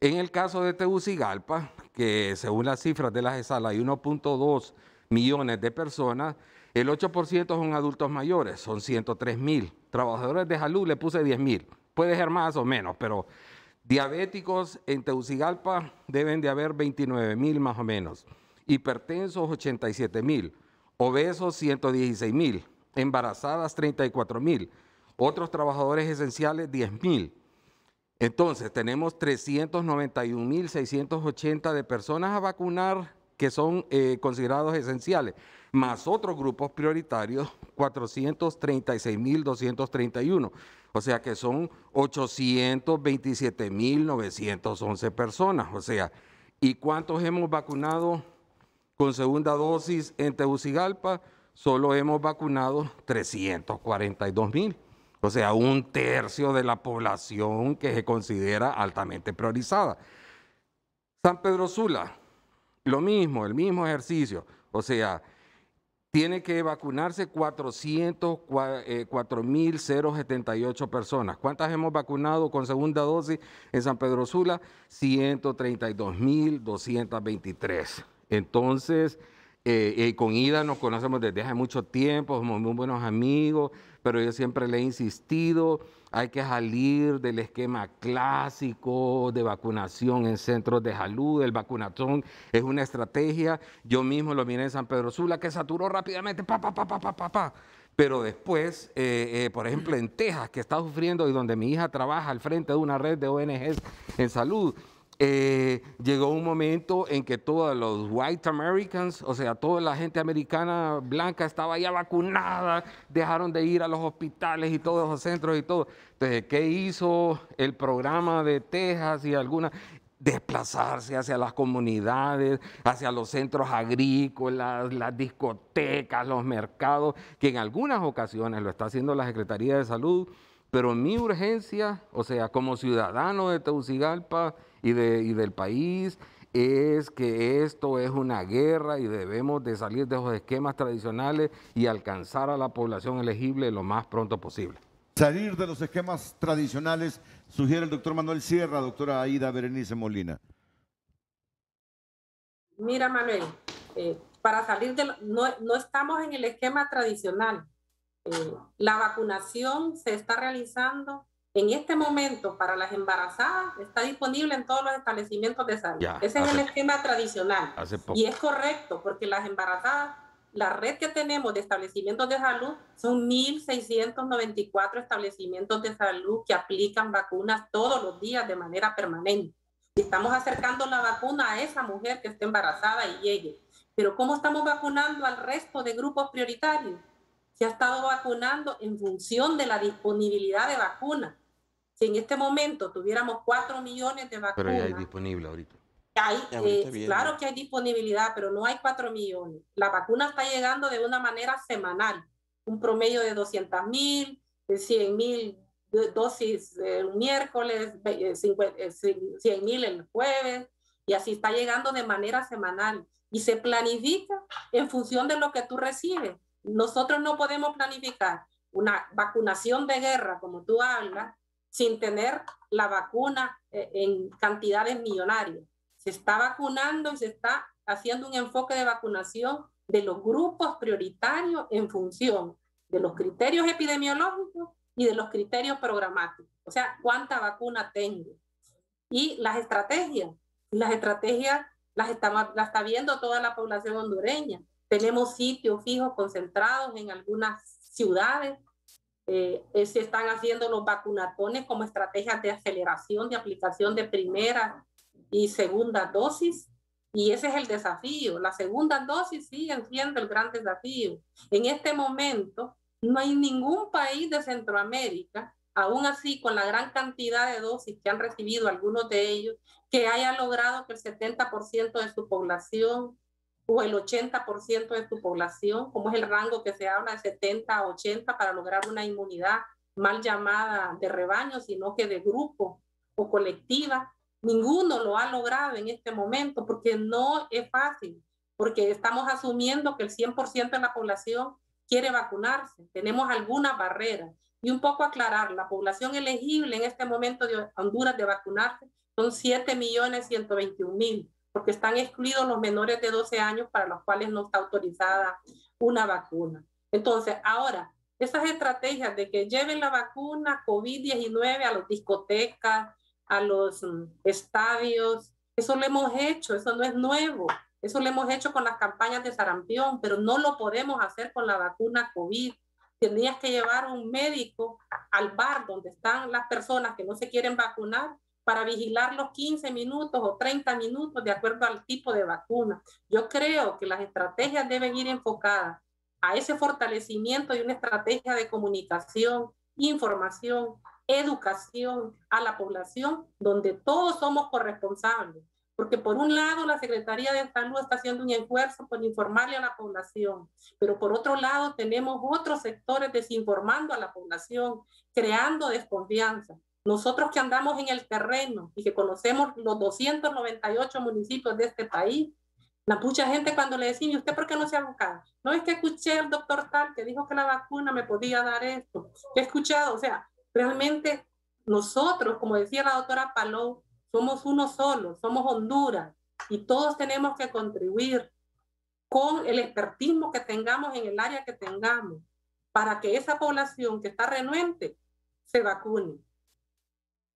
En el caso de Tegucigalpa, que según las cifras de las ESAL hay 1.2 millones de personas, el 8% son adultos mayores, son 103 mil. Trabajadores de salud le puse 10 mil puede ser más o menos, pero diabéticos en Teucigalpa deben de haber 29 mil más o menos, hipertensos 87 mil, obesos 116 mil, embarazadas 34 mil, otros trabajadores esenciales 10 mil. Entonces, tenemos 391.680 de personas a vacunar que son eh, considerados esenciales más otros grupos prioritarios, 436.231. O sea que son 827.911 personas. O sea, ¿y cuántos hemos vacunado con segunda dosis en Tegucigalpa? Solo hemos vacunado 342.000. O sea, un tercio de la población que se considera altamente priorizada. San Pedro Sula, lo mismo, el mismo ejercicio. O sea, tiene que vacunarse 404.078 eh, personas. ¿Cuántas hemos vacunado con segunda dosis en San Pedro Sula? 132.223. Entonces, eh, eh, con Ida nos conocemos desde hace mucho tiempo, somos muy buenos amigos, pero yo siempre le he insistido hay que salir del esquema clásico de vacunación en centros de salud. El vacunatón es una estrategia. Yo mismo lo miré en San Pedro Sula, que saturó rápidamente, Pero después, eh, eh, por ejemplo, en Texas, que está sufriendo y donde mi hija trabaja al frente de una red de ONGs en salud, eh, llegó un momento en que todos los white Americans, o sea, toda la gente americana blanca estaba ya vacunada, dejaron de ir a los hospitales y todos los centros y todo. Entonces, ¿qué hizo el programa de Texas y alguna? desplazarse hacia las comunidades, hacia los centros agrícolas, las discotecas, los mercados, que en algunas ocasiones lo está haciendo la Secretaría de Salud, pero en mi urgencia, o sea, como ciudadano de Tegucigalpa, y, de, del país es que esto es una guerra y debemos de salir de los esquemas tradicionales y alcanzar a la población elegible lo más pronto posible. Salir de los esquemas tradicionales, sugiere el doctor Manuel Sierra, doctora Aida Berenice Molina. Mira, Manuel, eh, para salir de... No, no, estamos en el esquema tradicional. Eh, la vacunación se está realizando en este momento, para las embarazadas, está disponible en todos los establecimientos de salud. Ese es el esquema tradicional. Y es correcto, porque las embarazadas, la red que tenemos de establecimientos de salud son 1.694 establecimientos de salud que aplican vacunas todos los días de manera permanente. Estamos acercando la vacuna a esa mujer que esté embarazada y llegue. Pero ¿cómo estamos vacunando al resto de grupos prioritarios? Se ha estado vacunando en función de la disponibilidad de vacunas si en este momento tuviéramos 4 millones de vacunas. Pero ya hay disponible ahorita. Eh, claro que hay disponibilidad, pero no hay 4 millones. La vacuna está llegando de una manera semanal, un promedio de 200 mil, 100 mil dosis eh, el miércoles, 100 eh, mil el jueves, y así está llegando de manera semanal. Y se planifica en función de lo que tú recibes. Nosotros no podemos planificar una vacunación de guerra, como tú hablas, sin tener la vacuna eh, en cantidades millonarias. Se está vacunando y se está haciendo un enfoque de vacunación de los grupos prioritarios en función de los criterios epidemiológicos y de los criterios programáticos. O sea, cuánta vacuna tengo. Y las estrategias. Las estrategias las está, viendo toda la población hondureña. Tenemos sitios fijos concentrados en algunas ciudades eh, eh, se están haciendo los vacunatones como estrategias de aceleración, de aplicación de primera y segunda dosis. Y ese es el desafío. La segunda dosis sigue siendo el gran desafío. En este momento no hay ningún país de Centroamérica, aún así con la gran cantidad de dosis que han recibido algunos de ellos, que haya logrado que el 70% de su población o el 80% de tu población, como es el rango que se habla de 70 a 80 para lograr una inmunidad mal llamada de rebaño, sino que de grupo o colectiva. Ninguno lo ha logrado en este momento porque no es fácil, porque estamos asumiendo que el 100% de la población quiere vacunarse. Tenemos algunas barreras. Y un poco aclarar, la población elegible en este momento de Honduras de vacunarse son 7.121.000 porque están excluidos los menores de 12 años para los cuales no está autorizada una vacuna. Entonces, ahora, esas estrategias de que lleven la vacuna COVID-19 a las discotecas, a los mm, estadios, eso lo hemos hecho, eso no es nuevo. Eso lo hemos hecho con las campañas de sarampión, pero no lo podemos hacer con la vacuna COVID. Tenías que llevar un médico al bar donde están las personas que no se quieren vacunar para vigilar los 15 minutos o 30 minutos de acuerdo al tipo de vacuna. Yo creo que las estrategias deben ir enfocadas a ese fortalecimiento y una estrategia de comunicación, información, educación a la población, donde todos somos corresponsables. Porque por un lado la Secretaría de Salud está haciendo un esfuerzo por informarle a la población, pero por otro lado tenemos otros sectores desinformando a la población, creando desconfianza. Nosotros que andamos en el terreno y que conocemos los 298 municipios de este país, la mucha gente cuando le decimos, usted por qué no se ha buscado? No es que escuché al doctor tal que dijo que la vacuna me podía dar esto. He escuchado, o sea, realmente nosotros, como decía la doctora Palou, somos uno solo, somos Honduras y todos tenemos que contribuir con el expertismo que tengamos en el área que tengamos para que esa población que está renuente se vacune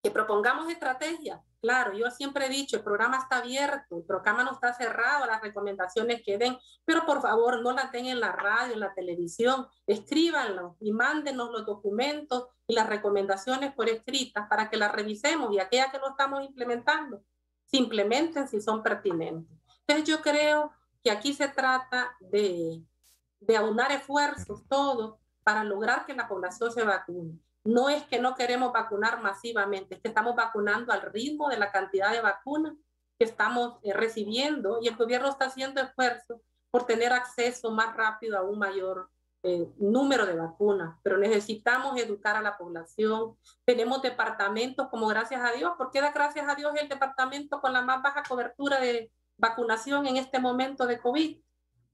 que propongamos estrategias. Claro, yo siempre he dicho, el programa está abierto, el programa no está cerrado, las recomendaciones que den, pero por favor no las den en la radio, en la televisión, escríbanlo y mándenos los documentos y las recomendaciones por escritas para que las revisemos y aquellas que no estamos implementando, simplemente si son pertinentes. Entonces yo creo que aquí se trata de, de aunar esfuerzos todos para lograr que la población se vacune no es que no queremos vacunar masivamente, es que estamos vacunando al ritmo de la cantidad de vacunas que estamos eh, recibiendo y el gobierno está haciendo esfuerzo por tener acceso más rápido a un mayor eh, número de vacunas, pero necesitamos educar a la población. Tenemos departamentos como gracias a Dios, porque da gracias a Dios el departamento con la más baja cobertura de vacunación en este momento de COVID,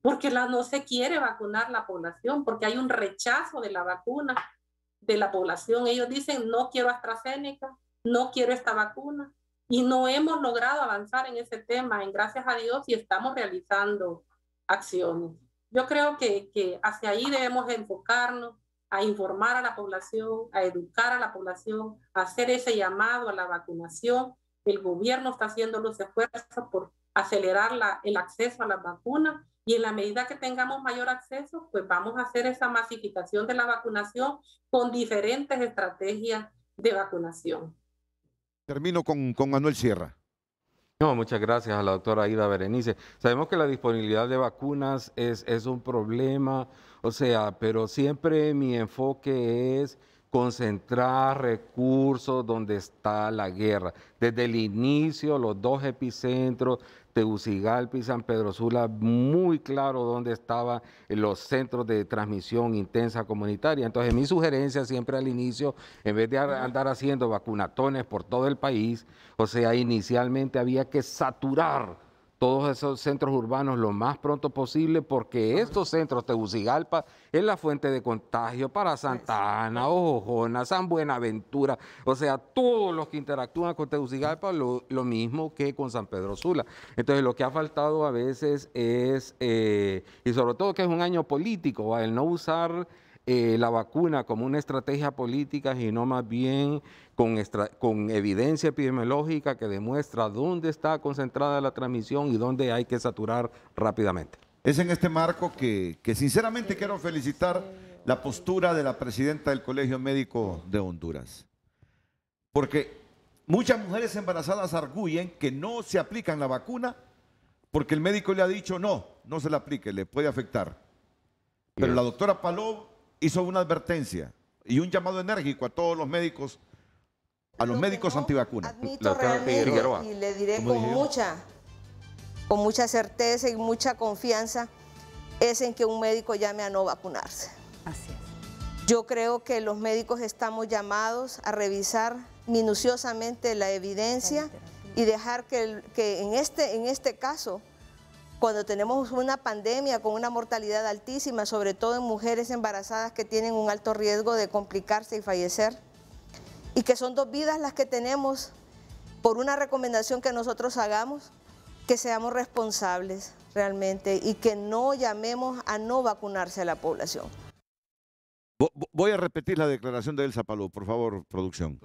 porque la, no se quiere vacunar la población, porque hay un rechazo de la vacuna de la población. Ellos dicen, no quiero AstraZeneca, no quiero esta vacuna. Y no hemos logrado avanzar en ese tema, en gracias a Dios, y estamos realizando acciones. Yo creo que, que hacia ahí debemos enfocarnos, a informar a la población, a educar a la población, a hacer ese llamado a la vacunación. El gobierno está haciendo los esfuerzos por acelerar la, el acceso a las vacunas y en la medida que tengamos mayor acceso, pues vamos a hacer esa masificación de la vacunación con diferentes estrategias de vacunación. Termino con, con Manuel Sierra. No, muchas gracias a la doctora Aida Berenice. Sabemos que la disponibilidad de vacunas es, es un problema, o sea, pero siempre mi enfoque es concentrar recursos donde está la guerra. Desde el inicio, los dos epicentros Tegucigalpa y San Pedro Sula, muy claro dónde estaban los centros de transmisión intensa comunitaria. Entonces, mi sugerencia siempre al inicio, en vez de andar haciendo vacunatones por todo el país, o sea, inicialmente había que saturar todos esos centros urbanos lo más pronto posible, porque estos centros, Tegucigalpa, es la fuente de contagio para Santa Ana, Ojojona, San Buenaventura, o sea, todos los que interactúan con Tegucigalpa, lo, mismo que con San Pedro Sula. Entonces, lo que ha faltado a veces es, eh, y sobre todo que es un año político, el no usar eh, la vacuna como una estrategia política, y no más bien con, con evidencia epidemiológica que demuestra dónde está concentrada la transmisión y dónde hay que saturar rápidamente. Es en este marco que, sinceramente quiero felicitar la postura de la presidenta del Colegio Médico de Honduras. Porque muchas mujeres embarazadas arguyen que no se aplican la vacuna porque el médico le ha dicho no, no se la aplique, le puede afectar. Pero la doctora Palov hizo una advertencia y un llamado enérgico a todos los médicos, a los médicos antivacunas. y le diré con mucha, con mucha certeza y mucha confianza, es en que un médico llame a no vacunarse. Así es. Yo creo que los médicos estamos llamados a revisar minuciosamente la evidencia y dejar que, que en, este, en este caso cuando tenemos una pandemia con una mortalidad altísima, sobre todo en mujeres embarazadas que tienen un alto riesgo de complicarse y fallecer, y que son dos vidas las que tenemos por una recomendación que nosotros hagamos, que seamos responsables realmente y que no llamemos a no vacunarse a la población. Voy a repetir la declaración de Elsa Paló, por favor, producción.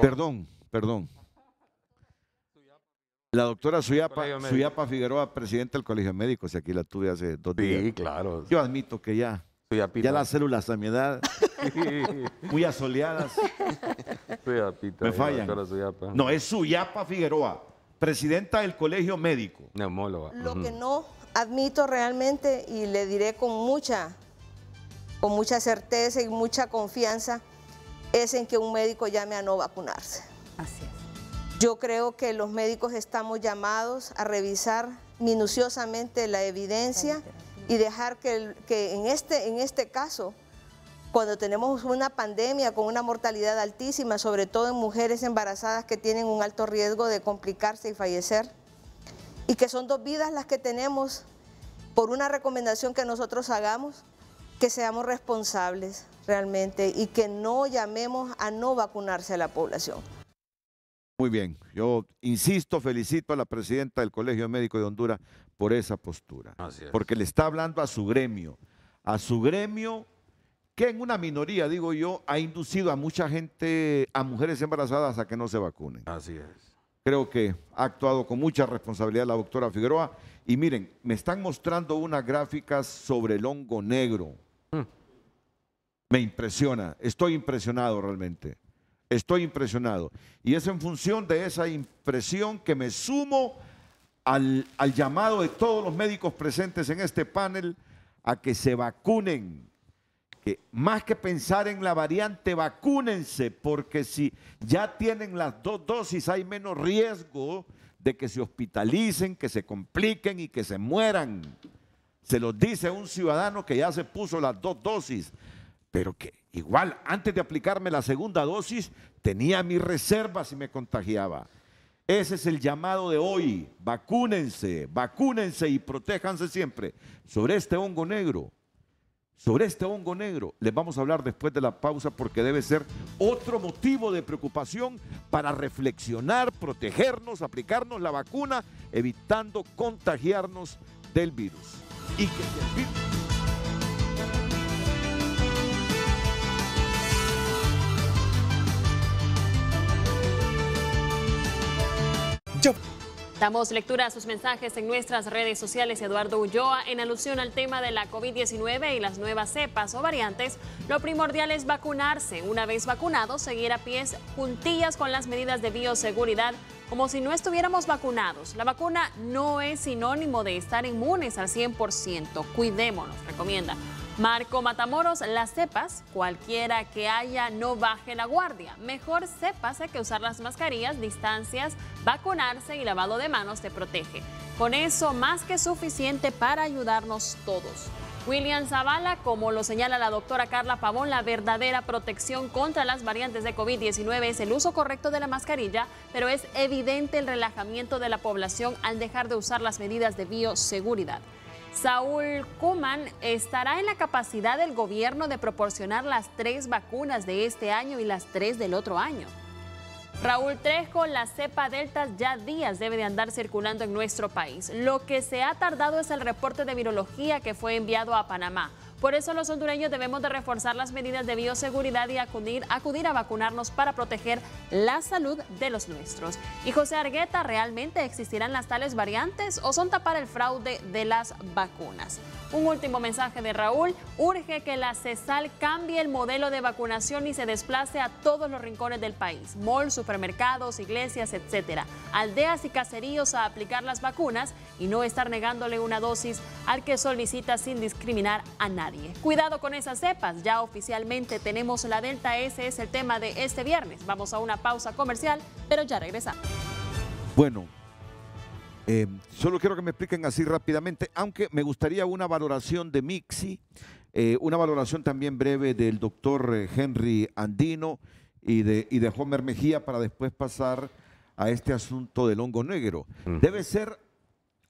Perdón, perdón. La doctora Suyapa, Suyapa Figueroa, presidenta del Colegio Médico, si aquí la tuve hace dos días. Sí, claro. Yo admito que ya. Suyapita. Ya las células a mi edad, muy asoleadas. Suyapita, me fallan. No, es Suyapa Figueroa, presidenta del Colegio Médico. Neumóloga. Lo que no admito realmente y le diré con mucha, con mucha certeza y mucha confianza es en que un médico llame a no vacunarse. Así es. Yo creo que los médicos estamos llamados a revisar minuciosamente la evidencia y dejar que, en, este, en este caso, cuando tenemos una pandemia con una mortalidad altísima, sobre todo en mujeres embarazadas que tienen un alto riesgo de complicarse y fallecer, y que son dos vidas las que tenemos por una recomendación que nosotros hagamos, que seamos responsables realmente y que no llamemos a no vacunarse a la población. Muy bien, yo insisto, felicito a la presidenta del Colegio Médico de Honduras por esa postura, porque le está hablando a su gremio, a su gremio que en una minoría, digo yo, ha inducido a mucha gente, a mujeres embarazadas a que no se vacunen. Así es. Creo que ha actuado con mucha responsabilidad la doctora Figueroa. Y miren, me están mostrando unas gráficas sobre el hongo negro. Mm. Me impresiona, estoy impresionado realmente. Estoy impresionado. Y es en función de esa impresión que me sumo al, llamado de todos los médicos presentes en este panel a que se vacunen. Que más que pensar en la variante, vacúnense, porque si ya tienen las dos dosis hay menos riesgo de que se hospitalicen, que se compliquen y que se mueran. Se los dice un ciudadano que ya se puso las dos dosis pero que igual antes de aplicarme la segunda dosis tenía mis reservas y me contagiaba. Ese es el llamado de hoy. Vacúnense, vacúnense y protéjanse siempre. Sobre este hongo negro, sobre este hongo negro, les vamos a hablar después de la pausa porque debe ser otro motivo de preocupación para reflexionar, protegernos, aplicarnos la vacuna, evitando contagiarnos del virus. Y que virus Damos lectura a sus mensajes en nuestras redes sociales. Eduardo Ulloa, en alusión al tema de la COVID-19 y las nuevas cepas o variantes, lo primordial es vacunarse. Una vez vacunado, seguir a pies juntillas con las medidas de bioseguridad como si no estuviéramos vacunados. La vacuna no es sinónimo de estar inmunes al 100%. Cuidémonos, recomienda. Marco Matamoros, las cepas, cualquiera que haya, no baje la guardia. Mejor sepase que usar las mascarillas, distancias, vacunarse y lavado de manos te protege. Con eso, más que suficiente para ayudarnos todos. William Zavala, como lo señala la doctora Carla Pavón, la verdadera protección contra las variantes de COVID-19 es el uso correcto de la mascarilla, pero es evidente el relajamiento de la población al dejar de usar las medidas de bioseguridad. Saúl Kuman estará en la capacidad del gobierno de proporcionar las tres vacunas de este año y las tres del otro año. Raúl Trejo, la cepa Delta ya días debe de andar circulando en nuestro país. Lo que se ha tardado es el reporte de virología que fue enviado a Panamá. Por eso los hondureños debemos de reforzar las medidas de bioseguridad y acudir, acudir a vacunarnos para proteger la salud de los nuestros. Y José Argueta, ¿realmente existirán las tales variantes o son tapar el fraude de las vacunas? Un último mensaje de Raúl. Urge que la CESAL cambie el modelo de vacunación y se desplace a todos los rincones del país, malls, supermercados, iglesias, etcétera, aldeas y caseríos a aplicar las vacunas y no estar negándole una dosis al que solicita sin discriminar a nadie. Cuidado con esas cepas, ya oficialmente tenemos la Delta S, es el tema de este viernes. Vamos a una pausa comercial, pero ya regresamos. Bueno, Em, solo quiero que me expliquen así rápidamente, aunque me gustaría una valoración de Mixi, eh, una valoración también breve del doctor eh, Henry Andino y de, y Homer Mejía para después pasar a este asunto del hongo negro. Debe ser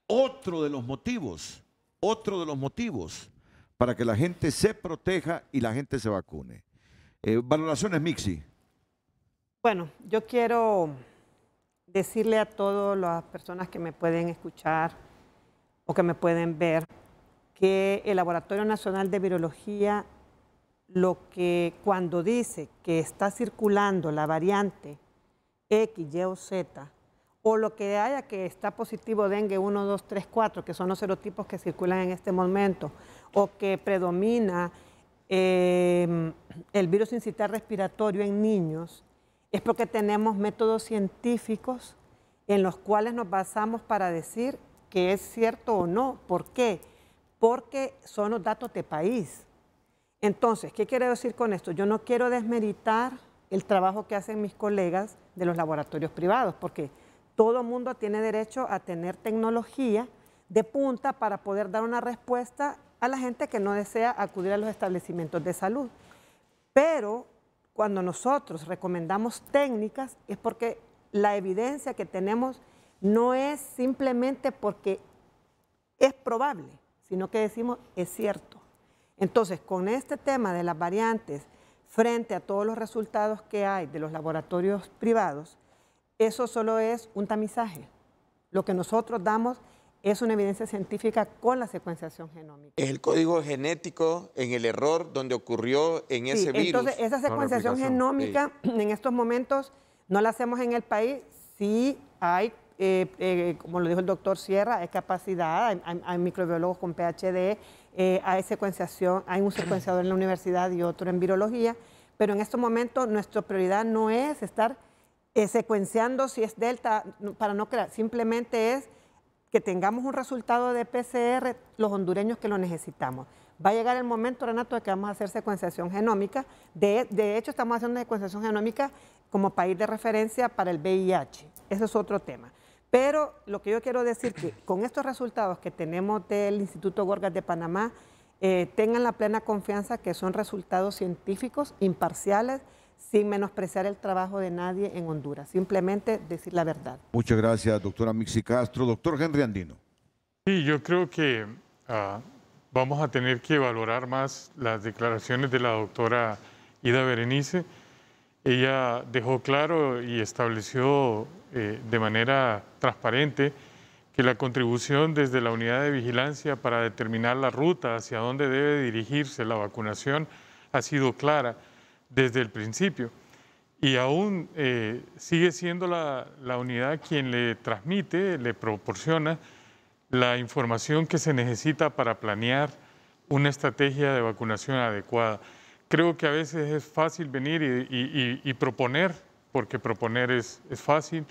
otro de los motivos, otro de los motivos para que la gente se proteja y la gente se vacune. Eh, valoraciones Mixi. Bueno, yo quiero decirle a todas las personas que me pueden escuchar o que me pueden ver que el Laboratorio Nacional de Virología lo que cuando dice que está circulando la variante X, Y o Z, o lo que haya que está positivo dengue 1, 2, 3, 4, que son los serotipos que circulan en este momento, o que predomina eh, el virus incitar respiratorio en niños, es porque tenemos métodos científicos en los cuales nos basamos para decir que es cierto o no. ¿Por qué? Porque son los datos de país. Entonces, ¿qué quiero decir con esto? Yo no quiero desmeritar el trabajo que hacen mis colegas de los laboratorios privados, porque todo mundo tiene derecho a tener tecnología de punta para poder dar una respuesta a la gente que no desea acudir a los establecimientos de salud. Pero cuando nosotros recomendamos técnicas es porque la evidencia que tenemos no es simplemente porque es probable, sino que decimos es cierto. Entonces, con este tema de las variantes, frente a todos los resultados que hay de los laboratorios privados, eso solo es un tamizaje. Lo que nosotros damos es una evidencia científica con la secuenciación genómica. Es el código genético en el error donde ocurrió en ese virus. Entonces, esa secuenciación genómica en estos momentos no la hacemos en el país. Sí hay, eh, eh, como lo dijo el doctor Sierra, hay capacidad, hay, microbiólogos con PhD, eh, hay secuenciación, hay un secuenciador en la universidad y otro en virología, pero en estos momentos nuestra prioridad no es estar secuenciando si es delta, para no crear, simplemente es que tengamos un resultado de PCR los hondureños que lo necesitamos. Va a llegar el momento, Renato, de que vamos a hacer secuenciación genómica. De, hecho, estamos haciendo secuenciación genómica como país de referencia para el VIH. Ese es otro tema. Pero lo que yo quiero decir que con estos resultados que tenemos del Instituto Gorgas de Panamá, eh, tengan la plena confianza que son resultados científicos, imparciales, sin menospreciar el trabajo de nadie en Honduras, simplemente decir la verdad. Muchas gracias, doctora Mixi Castro. Doctor Henry Andino. Sí, yo creo que ah, vamos a tener que valorar más las declaraciones de la doctora Ida Berenice. Ella dejó claro y estableció eh, de manera transparente que la contribución desde la unidad de vigilancia para determinar la ruta hacia dónde debe dirigirse la vacunación ha sido clara desde el principio. Y aún eh, sigue siendo la, la, unidad quien le transmite, le proporciona la información que se necesita para planear una estrategia de vacunación adecuada. Creo que a veces es fácil venir y, proponer, porque proponer es, es, fácil,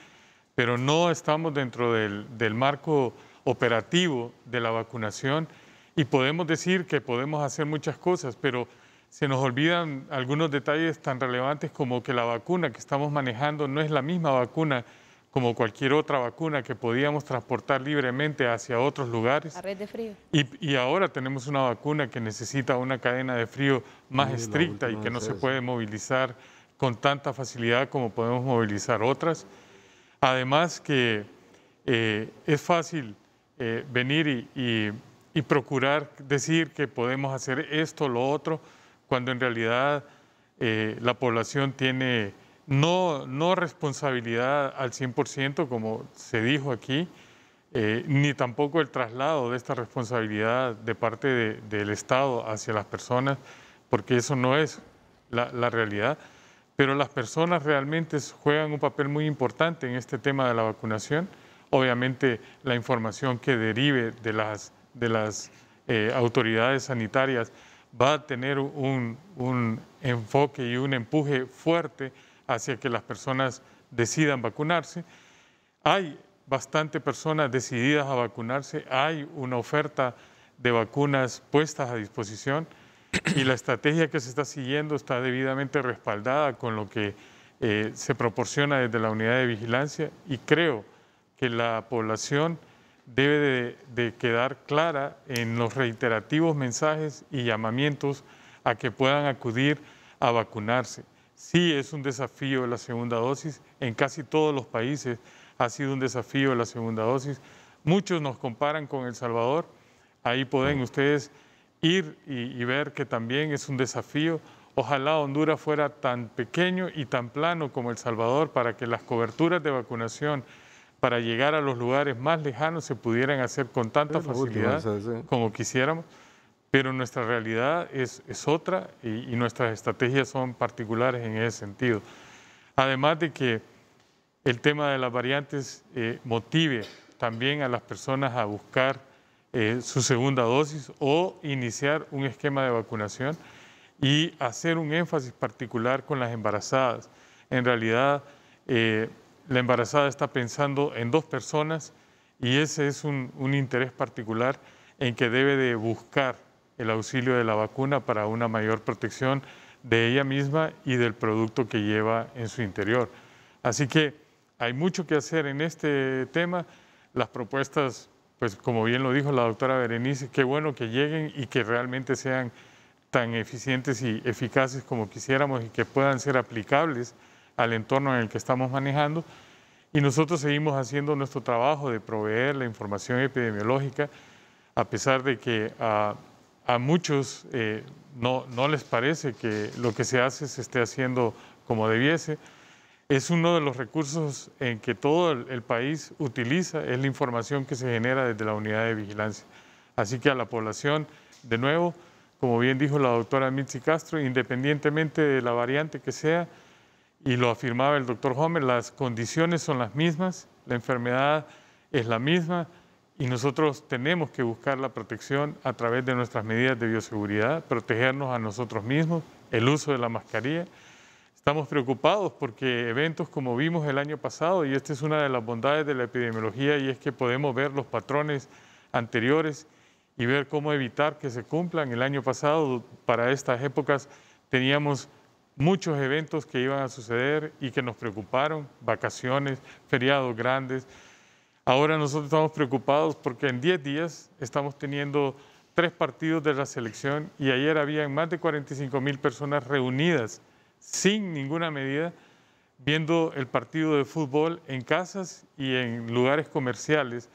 pero no estamos dentro del, del marco operativo de la vacunación y podemos decir que podemos hacer muchas cosas, pero se nos olvidan algunos detalles tan relevantes como que la vacuna que estamos manejando no es la misma vacuna como cualquier otra vacuna que podíamos transportar libremente hacia otros lugares. red de frío. Y, ahora tenemos una vacuna que necesita una cadena de frío más estricta y que no se puede movilizar con tanta facilidad como podemos movilizar otras. Además que eh, es fácil eh, venir y, y procurar decir que podemos hacer esto, lo otro, cuando en realidad eh, la población tiene no, responsabilidad al 100%, como se dijo aquí, eh, ni tampoco el traslado de esta responsabilidad de parte del Estado hacia las personas, porque eso no es la, realidad. Pero las personas realmente juegan un papel muy importante en este tema de la vacunación. Obviamente la información que derive de las, eh, autoridades sanitarias va a tener un, enfoque y un empuje fuerte hacia que las personas decidan vacunarse. Hay bastante personas decididas a vacunarse, hay una oferta de vacunas puestas a disposición y la estrategia que se está siguiendo está debidamente respaldada con lo que eh, se proporciona desde la unidad de vigilancia y creo que la población debe de, quedar clara en los reiterativos mensajes y llamamientos a que puedan acudir a vacunarse. Sí es un desafío la segunda dosis, en casi todos los países ha sido un desafío la segunda dosis. Muchos nos comparan con El Salvador, ahí pueden ustedes ir y ver que también es un desafío. Ojalá Honduras fuera tan pequeño y tan plano como El Salvador para que las coberturas de vacunación para llegar a los lugares más lejanos se pudieran hacer con tanta facilidad como quisiéramos, pero nuestra realidad es, es otra y, nuestras estrategias son particulares en ese sentido. Además de que el tema de las variantes eh, motive también a las personas a buscar eh, su segunda dosis o iniciar un esquema de vacunación y hacer un énfasis particular con las embarazadas. En realidad, eh, la embarazada está pensando en dos personas y ese es un, interés particular en que debe de buscar el auxilio de la vacuna para una mayor protección de ella misma y del producto que lleva en su interior. Así que hay mucho que hacer en este tema. Las propuestas, pues como bien lo dijo la doctora Berenice, qué bueno que lleguen y que realmente sean tan eficientes y eficaces como quisiéramos y que puedan ser aplicables al entorno en el que estamos manejando. Y nosotros seguimos haciendo nuestro trabajo de proveer la información epidemiológica, a pesar de que a, muchos eh, no, les parece que lo que se hace se esté haciendo como debiese. Es uno de los recursos en que todo el, país utiliza, es la información que se genera desde la unidad de vigilancia. Así que a la población, de nuevo, como bien dijo la doctora Mitzi Castro, independientemente de la variante que sea, y lo afirmaba el doctor Homer, las condiciones son las mismas, la enfermedad es la misma y nosotros tenemos que buscar la protección a través de nuestras medidas de bioseguridad, protegernos a nosotros mismos, el uso de la mascarilla. Estamos preocupados porque eventos como vimos el año pasado, y esta es una de las bondades de la epidemiología, y es que podemos ver los patrones anteriores y ver cómo evitar que se cumplan. El año pasado, para estas épocas, teníamos muchos eventos que iban a suceder y que nos preocuparon, vacaciones, feriados grandes. Ahora nosotros estamos preocupados porque en 10 días estamos teniendo tres partidos de la selección y ayer habían más de 45 mil personas reunidas sin ninguna medida viendo el partido de fútbol en casas y en lugares comerciales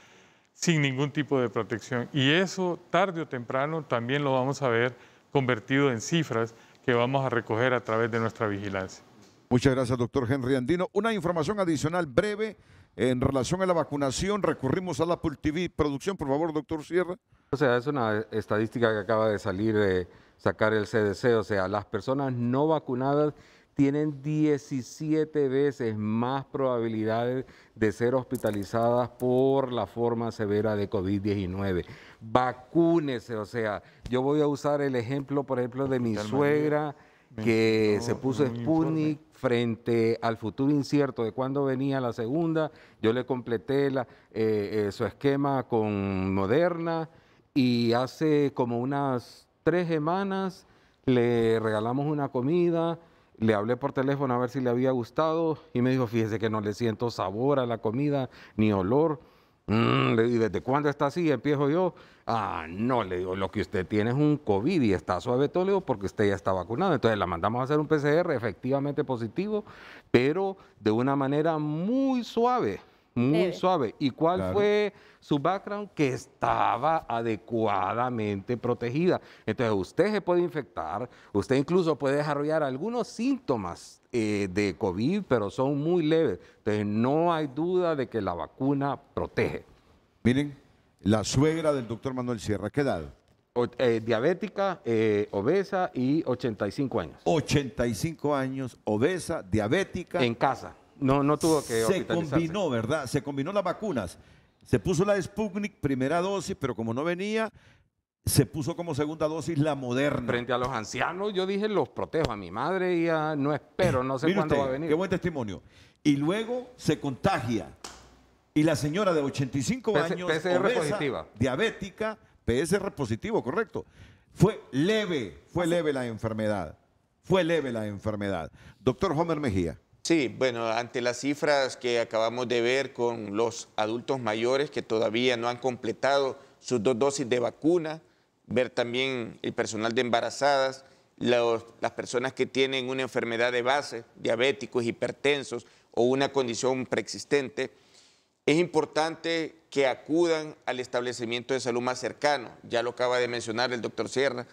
sin ningún tipo de protección. Y eso tarde o temprano también lo vamos a ver convertido en cifras que vamos a recoger a través de nuestra vigilancia. Muchas gracias, doctor Henry Andino. Una información adicional breve en relación a la vacunación. Recurrimos a la TV producción, por favor, doctor Sierra. O sea, es una estadística que acaba de salir, sacar el CDC. O sea, las personas no vacunadas tienen 17 veces más probabilidades de ser hospitalizadas por la forma severa de COVID-19. Vacúnese, o sea, yo voy a usar el ejemplo, por ejemplo, de mi suegra que se puso Sputnik frente al futuro incierto de cuándo venía la segunda. Yo le completé la, eh, eh, su esquema con Moderna y hace como unas tres semanas le regalamos una comida le hablé por teléfono a ver si le había gustado y me dijo, fíjese que no le siento sabor a la comida ni olor. Mm, le ¿desde cuándo está así? Empiezo yo. Ah, no, le digo, lo que usted tiene es un COVID y está suave todo, porque usted ya está vacunado. Entonces la mandamos a hacer un PCR efectivamente positivo, pero de una manera muy suave muy suave. ¿Y cuál fue su background? Que estaba adecuadamente protegida. Entonces usted se puede infectar, usted incluso puede desarrollar algunos síntomas eh, de COVID, pero son muy leves. Entonces no hay duda de que la vacuna protege. Miren, la suegra del doctor Manuel Sierra, ¿qué edad? Eh, diabética, eh, obesa y 85 años. 85 años, obesa, diabética. En casa. No, no tuvo que Se combinó, ¿verdad? Se combinó las vacunas. Se puso la Sputnik, primera dosis, pero como no venía, se puso como segunda dosis la moderna. Frente a los ancianos, yo dije, los protejo a mi madre y a, no espero, no sé cuándo va a venir. Qué buen testimonio. Y luego se contagia. Y la señora de 85 años, positiva. diabética, PSR positivo, correcto. Fue leve, fue leve la enfermedad. Fue leve la enfermedad. Doctor Homer Mejía. Sí, bueno, ante las cifras que acabamos de ver con los adultos mayores que todavía no han completado sus dos dosis de vacuna, ver también el personal de embarazadas, las personas que tienen una enfermedad de base, diabéticos, hipertensos o una condición preexistente, es importante que acudan al establecimiento de salud más cercano, ya lo acaba de mencionar el doctor Sierra,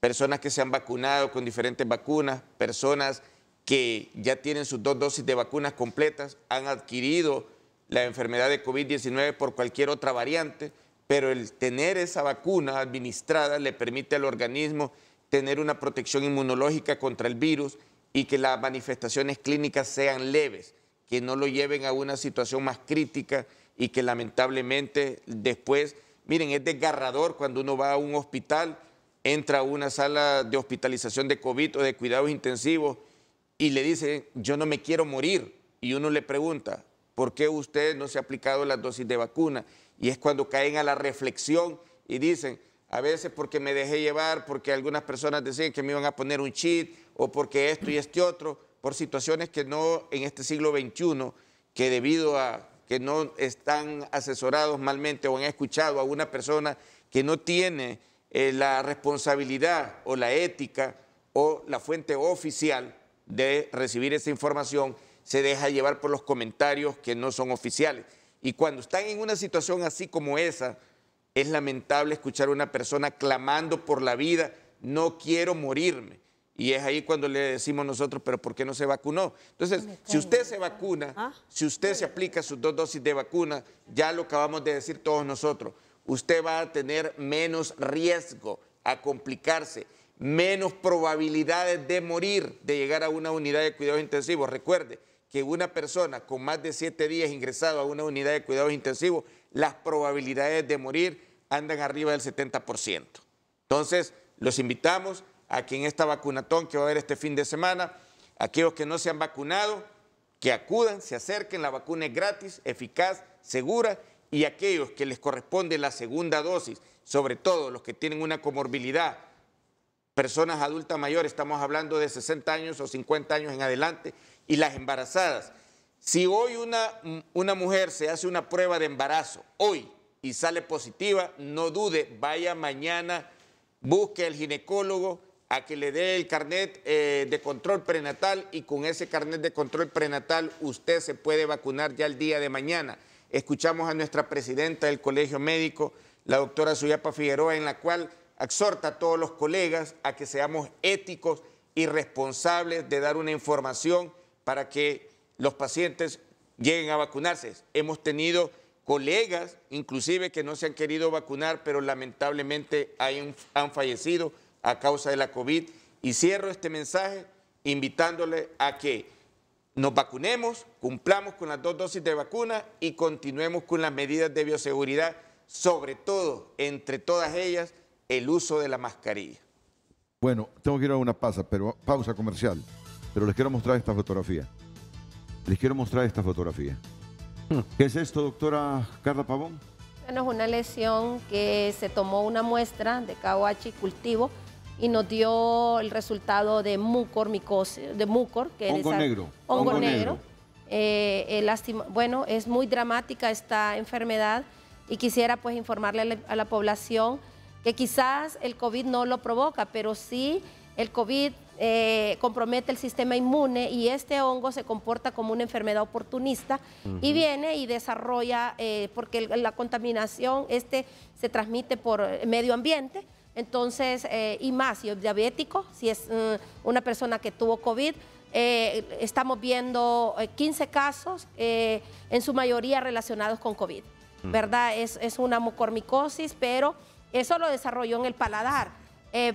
personas que se han vacunado con diferentes vacunas, personas que ya tienen sus dos dosis de vacunas completas, han adquirido la enfermedad de COVID-19 por cualquier otra variante, pero el tener esa vacuna administrada le permite al organismo tener una protección inmunológica contra el virus y que las manifestaciones clínicas sean leves, que no lo lleven a una situación más crítica y que lamentablemente después, miren, es desgarrador cuando uno va a un hospital, entra a una sala de hospitalización de COVID o de cuidados intensivos y le dice, yo no me quiero morir. Y uno le pregunta, ¿por qué usted no se ha aplicado la dosis de vacuna? Y es cuando caen a la reflexión y dicen, a veces porque me dejé llevar, porque algunas personas decían que me iban a poner un cheat, o porque esto y este otro, por situaciones que no en este siglo XXI, que debido a que no están asesorados malmente o han escuchado a una persona que no tiene eh, la responsabilidad o la ética o la fuente oficial de recibir esa información se deja llevar por los comentarios que no son oficiales. Y cuando están en una situación así como esa, es lamentable escuchar a una persona clamando por la vida, no quiero morirme. Y es ahí cuando le decimos nosotros, pero ¿por qué no se vacunó? Entonces, si usted se vacuna, ah, si usted se aplica sus dos dosis de vacuna, ya lo acabamos de decir todos nosotros, usted va a tener menos riesgo a complicarse menos probabilidades de morir, de llegar a una unidad de cuidados intensivos. Recuerde que una persona con más de siete días ingresado a una unidad de cuidados intensivos, las probabilidades de morir andan arriba del 70%. Entonces, los invitamos a que en esta vacunatón que va a haber este fin de semana, aquellos que no se han vacunado, que acudan, se acerquen, la vacuna es gratis, eficaz, segura, y aquellos que les corresponde la segunda dosis, sobre todo los que tienen una comorbilidad, personas adultas mayores, estamos hablando de 60 años o 50 años en adelante, y las embarazadas. Si hoy una, una mujer se hace una prueba de embarazo, hoy, y sale positiva, no dude, vaya mañana, busque al ginecólogo a que le dé el carnet eh, de control prenatal y con ese carnet de control prenatal usted se puede vacunar ya el día de mañana. Escuchamos a nuestra presidenta del Colegio Médico, la doctora Suyapa Figueroa, en la cual exhorta a todos los colegas a que seamos éticos y responsables de dar una información para que los pacientes lleguen a vacunarse. Hemos tenido colegas, inclusive, que no se han querido vacunar, pero lamentablemente han fallecido a causa de la COVID. Y cierro este mensaje invitándole a que nos vacunemos, cumplamos con las dos dosis de vacuna y continuemos con las medidas de bioseguridad, sobre todo entre todas ellas el uso de la mascarilla. Bueno, tengo que ir a una pausa, pero, pausa comercial, pero les quiero mostrar esta fotografía. Les quiero mostrar esta fotografía. Hmm. ¿Qué es esto, doctora Carla Pavón? Bueno, es una lesión que se tomó una muestra de y cultivo y nos dio el resultado de mucor, de mucor, que hongo negro. Hongo, negro. Eh, eh, bueno, es muy dramática esta enfermedad y quisiera pues informarle a la población quizás el COVID no lo provoca, pero sí el COVID eh, compromete el sistema inmune y este hongo se comporta como una enfermedad oportunista y viene y desarrolla, eh, porque la contaminación este se transmite por eh, medio ambiente, entonces, y más, si es diabético, si es mm, una persona que tuvo COVID, estamos viendo 15 casos, en su mayoría relacionados con COVID, ¿verdad? Es, es una mucormicosis, pero eso lo desarrolló en el paladar. Eh,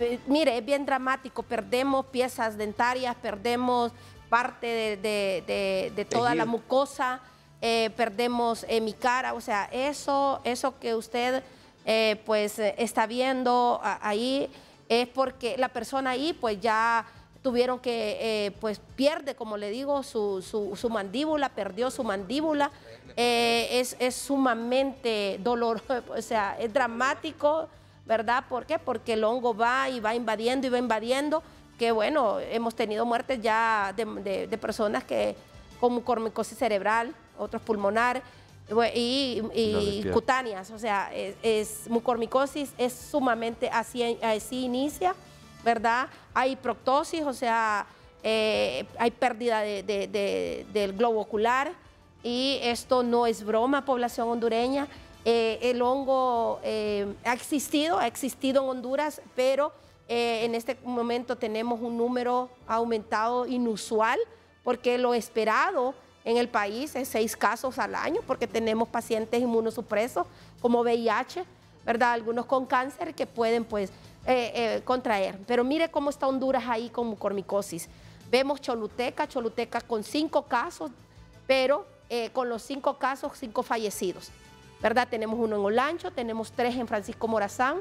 eh, mire, es bien dramático, perdemos piezas dentarias, perdemos parte de, toda la mucosa, eh, perdemos mi cara, o sea, eso, eso que usted pues está viendo ahí es porque la persona ahí pues ya tuvieron que, pues pierde, como le digo, su, su mandíbula, perdió su mandíbula, eh, es, sumamente doloroso, o sea, es dramático, ¿verdad? ¿Por qué? Porque el hongo va y va invadiendo y va invadiendo, que bueno, hemos tenido muertes ya de, personas que con mucormicosis cerebral, otros pulmonar y, cutáneas, o sea, es, mucormicosis es sumamente, así, así inicia, ¿verdad? Hay proctosis, o sea, eh, hay pérdida del globo ocular, y esto no es broma, población hondureña. Eh, el hongo eh, ha existido, ha existido en Honduras, pero eh, en este momento tenemos un número aumentado inusual, porque lo esperado en el país es seis casos al año, porque tenemos pacientes inmunosupresos como VIH, ¿verdad? Algunos con cáncer que pueden pues contraer. Pero mire cómo está Honduras ahí con mucormicosis. Vemos Choluteca, Choluteca con cinco casos, pero eh, con los cinco casos, cinco fallecidos. ¿Verdad? Tenemos uno en Olancho, tenemos tres en Francisco Morazán,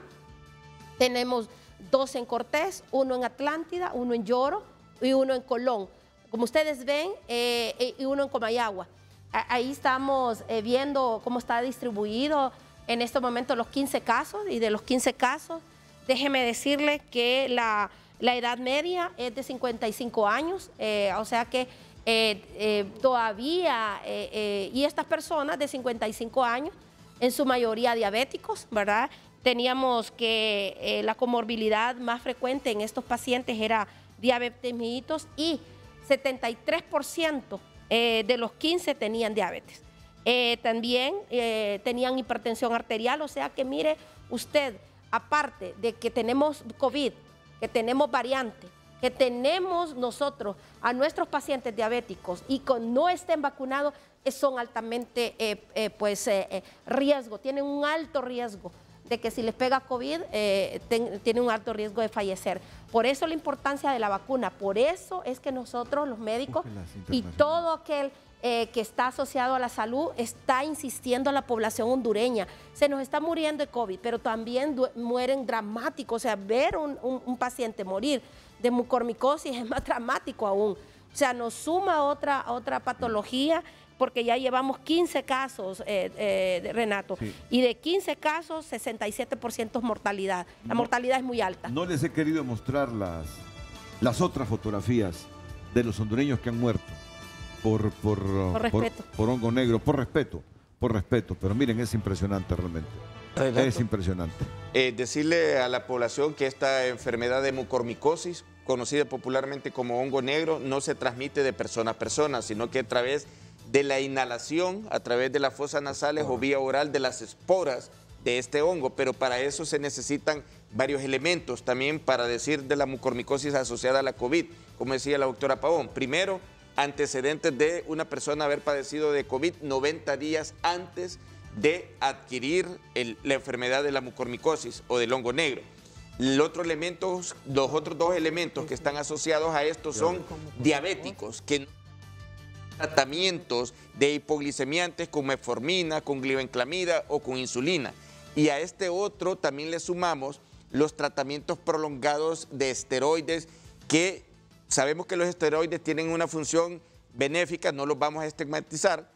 tenemos dos en Cortés, uno en Atlántida, uno en Lloro y uno en Colón. Como ustedes ven, eh, eh, y uno en Comayagua. Ahí estamos viendo cómo está distribuido en este momento los 15 casos y de los 15 casos, déjeme decirles que la, edad media es de 55 años, o sea que eh, eh, todavía, eh, y estas personas de 55 años, en su mayoría diabéticos, ¿verdad? Teníamos que la comorbilidad más frecuente en estos pacientes era diabetes mellitus y 73% de los 15 tenían diabetes. también tenían hipertensión arterial, o sea que mire usted, aparte de que tenemos COVID, que tenemos variante, que tenemos nosotros a nuestros pacientes diabéticos y que no estén vacunados son altamente eh, eh, pues, eh, riesgo, tienen un alto riesgo de que si les pega COVID tienen un alto riesgo de fallecer. Por eso la importancia de la vacuna, por eso es que nosotros los médicos y todo aquel que está asociado a la salud está insistiendo a la población hondureña. Se nos está muriendo de COVID, pero también mueren dramáticos. O sea, ver un paciente morir de mucormicosis, es más dramático aún. O sea, nos suma otra, otra patología porque ya llevamos 15 casos, eh, eh, Renato, y de 15 casos, 67% mortalidad. La mortalidad es muy alta. No les he querido mostrar las, las otras fotografías de los hondureños que han muerto por, por hongo negro, por respeto, por respeto, pero miren, es impresionante realmente. Es impresionante. Eh, decirle a la población que esta enfermedad de mucormicosis, conocida popularmente como hongo negro, no se transmite de persona a persona, sino que a través de la inhalación, a través de las fosas nasales o vía oral de las esporas de este hongo, pero para eso se necesitan varios elementos también para decir de la mucormicosis asociada a la COVID, como decía la doctora Pavón. Primero, antecedentes de una persona haber padecido de COVID 90 días antes de de adquirir la enfermedad de la mucormicosis o del hongo negro. los otros dos elementos que están asociados a esto son diabéticos, que tratamientos de hipoglicemiantes con metformina, con glibenclamida o con insulina. Y a este otro también le sumamos los tratamientos prolongados de esteroides, que sabemos que los esteroides tienen una función benéfica, no los vamos a estigmatizar,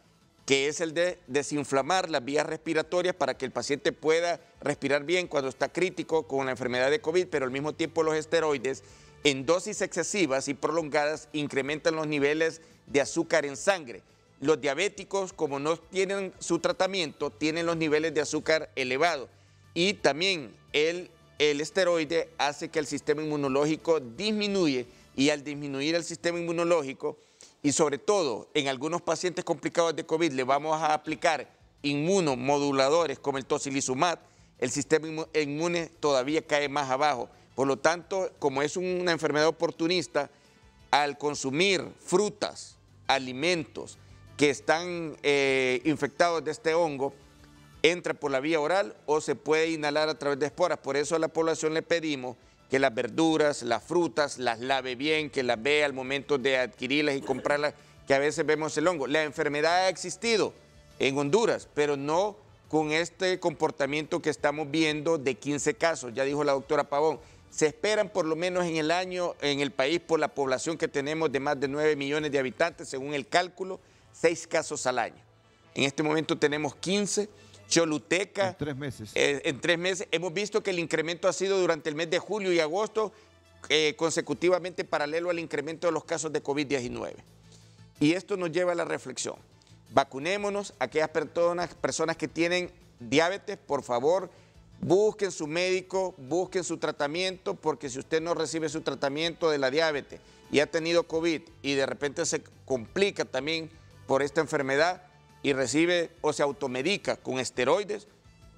que es el de desinflamar las vías respiratorias para que el paciente pueda respirar bien cuando está crítico con la enfermedad de COVID, pero al mismo tiempo los esteroides en dosis excesivas y prolongadas incrementan los niveles de azúcar en sangre. Los diabéticos, como no tienen su tratamiento, tienen los niveles de azúcar elevados. Y también el, el esteroide hace que el sistema inmunológico disminuye y al disminuir el sistema inmunológico, y sobre todo en algunos pacientes complicados de COVID le vamos a aplicar inmunomoduladores como el tocilizumab, el sistema inmune todavía cae más abajo. Por lo tanto, como es una enfermedad oportunista, al consumir frutas, alimentos que están eh, infectados de este hongo, entra por la vía oral o se puede inhalar a través de esporas. Por eso a la población le pedimos que las verduras, las frutas, las lave bien, que las vea al momento de adquirirlas y comprarlas, que a veces vemos el hongo. La enfermedad ha existido en Honduras, pero no con este comportamiento que estamos viendo de 15 casos, ya dijo la doctora Pavón. Se esperan por lo menos en el año en el país por la población que tenemos de más de 9 millones de habitantes, según el cálculo, 6 casos al año. En este momento tenemos 15 Choluteca. En tres meses. Eh, en meses. Hemos visto que el incremento ha sido durante el mes de julio y agosto eh, consecutivamente paralelo al incremento de los casos de COVID-19. Y esto nos lleva a la reflexión. Vacunémonos, aquellas personas, personas que tienen diabetes, por favor, busquen su médico, busquen su tratamiento, porque si usted no recibe su tratamiento de la diabetes y ha tenido COVID y de repente se complica también por esta enfermedad, y recibe o se automedica con esteroides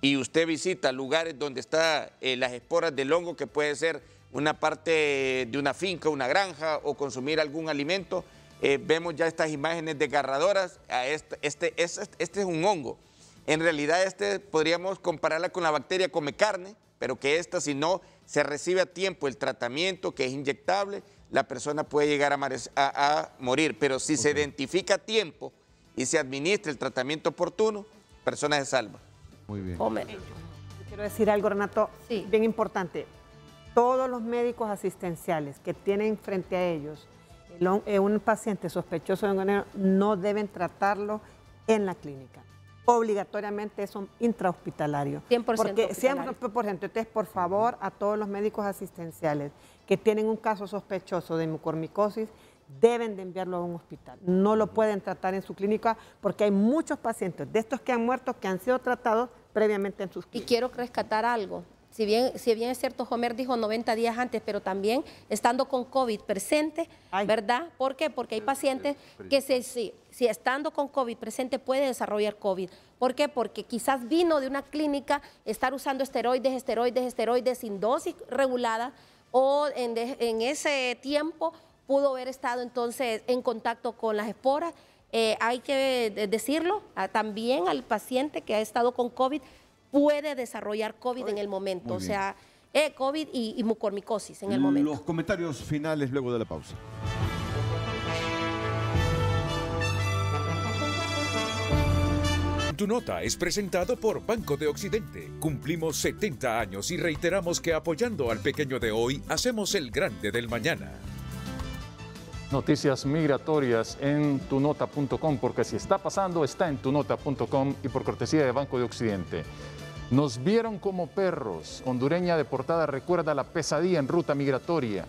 y usted visita lugares donde están eh, las esporas del hongo, que puede ser una parte de una finca, una granja o consumir algún alimento, eh, vemos ya estas imágenes desgarradoras. A este, este, este, es un hongo. En realidad este podríamos compararla con la bacteria come carne, pero que esta si no se recibe a tiempo el tratamiento que es inyectable, la persona puede llegar a, morir. Pero si se identifica a tiempo, y se administra el tratamiento oportuno, personas se salva. Muy bien. quiero decir algo, Renato, bien importante. Todos los médicos asistenciales que tienen frente a ellos eh, un paciente sospechoso de no deben tratarlo en la clínica. Obligatoriamente son intrahospitalarios. intrahospitalario. 100% porque, por 100%. Entonces, por favor, a todos los médicos asistenciales que tienen un caso sospechoso de mucormicosis, deben de enviarlo a un hospital. No lo pueden tratar en su clínica porque hay muchos pacientes de estos que han muerto que han sido tratados previamente en sus clínicas. Y quiero rescatar algo. Si bien, si bien es cierto, Homer dijo 90 días antes, pero también estando con COVID presente, ¿verdad? ¿Por qué? Porque hay pacientes que si, estando con COVID presente puede desarrollar COVID. ¿Por qué? Porque quizás vino de una clínica estar usando esteroides, esteroides, esteroides sin dosis regulada o en ese tiempo pudo haber estado entonces en contacto con las esporas. Eh, hay que eh, decirlo ah, también al paciente que ha estado con COVID, puede desarrollar COVID en el momento, o sea, eh, COVID y, y mucormicosis en el momento. Los comentarios finales luego de la pausa. Tu Nota es presentado por Banco de Occidente. Cumplimos 70 años y reiteramos que apoyando al pequeño de hoy, hacemos el grande del mañana noticias migratorias en tunota.com, porque si está pasando, está en tunota.com y por cortesía de Banco de Occidente. Nos vieron como perros. Hondureña deportada recuerda la pesadilla en ruta migratoria.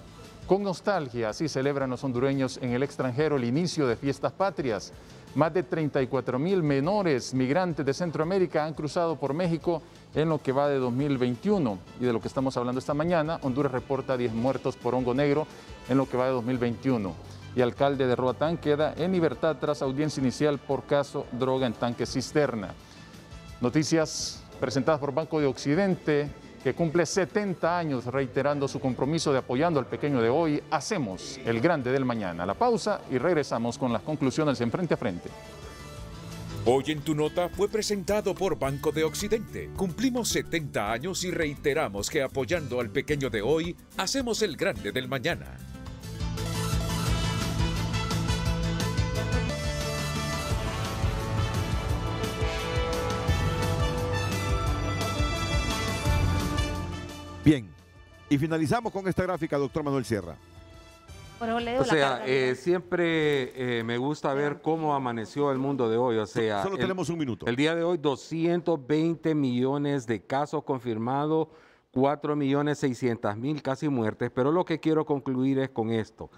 Con nostalgia, así celebran los hondureños en el extranjero el inicio de fiestas patrias. Más de 34 mil menores migrantes de Centroamérica han cruzado por México en lo que va de 2021. Y de lo que estamos hablando esta mañana, Honduras reporta 10 muertos por hongo negro en lo que va de 2021 y alcalde de Roatán queda en libertad tras audiencia inicial por caso droga en tanque cisterna. Noticias presentadas por Banco de Occidente, que cumple 70 años reiterando su compromiso de apoyando al pequeño de hoy, hacemos el grande del mañana. La pausa y regresamos con las conclusiones en frente a frente. Hoy en tu nota fue presentado por Banco de Occidente. Cumplimos 70 años y reiteramos que apoyando al pequeño de hoy, hacemos el grande del mañana. Bien, y finalizamos con esta gráfica, doctor Manuel Sierra. O sea, eh, siempre eh, me gusta ver cómo amaneció el mundo de hoy. O sea, solo tenemos un minuto. El día de hoy, 220 millones de casos confirmados, 4.600.000 casi muertes. Pero lo que quiero concluir es con esto.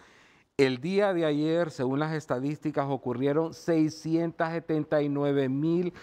El día de ayer, según las estadísticas, ocurrieron 679 mil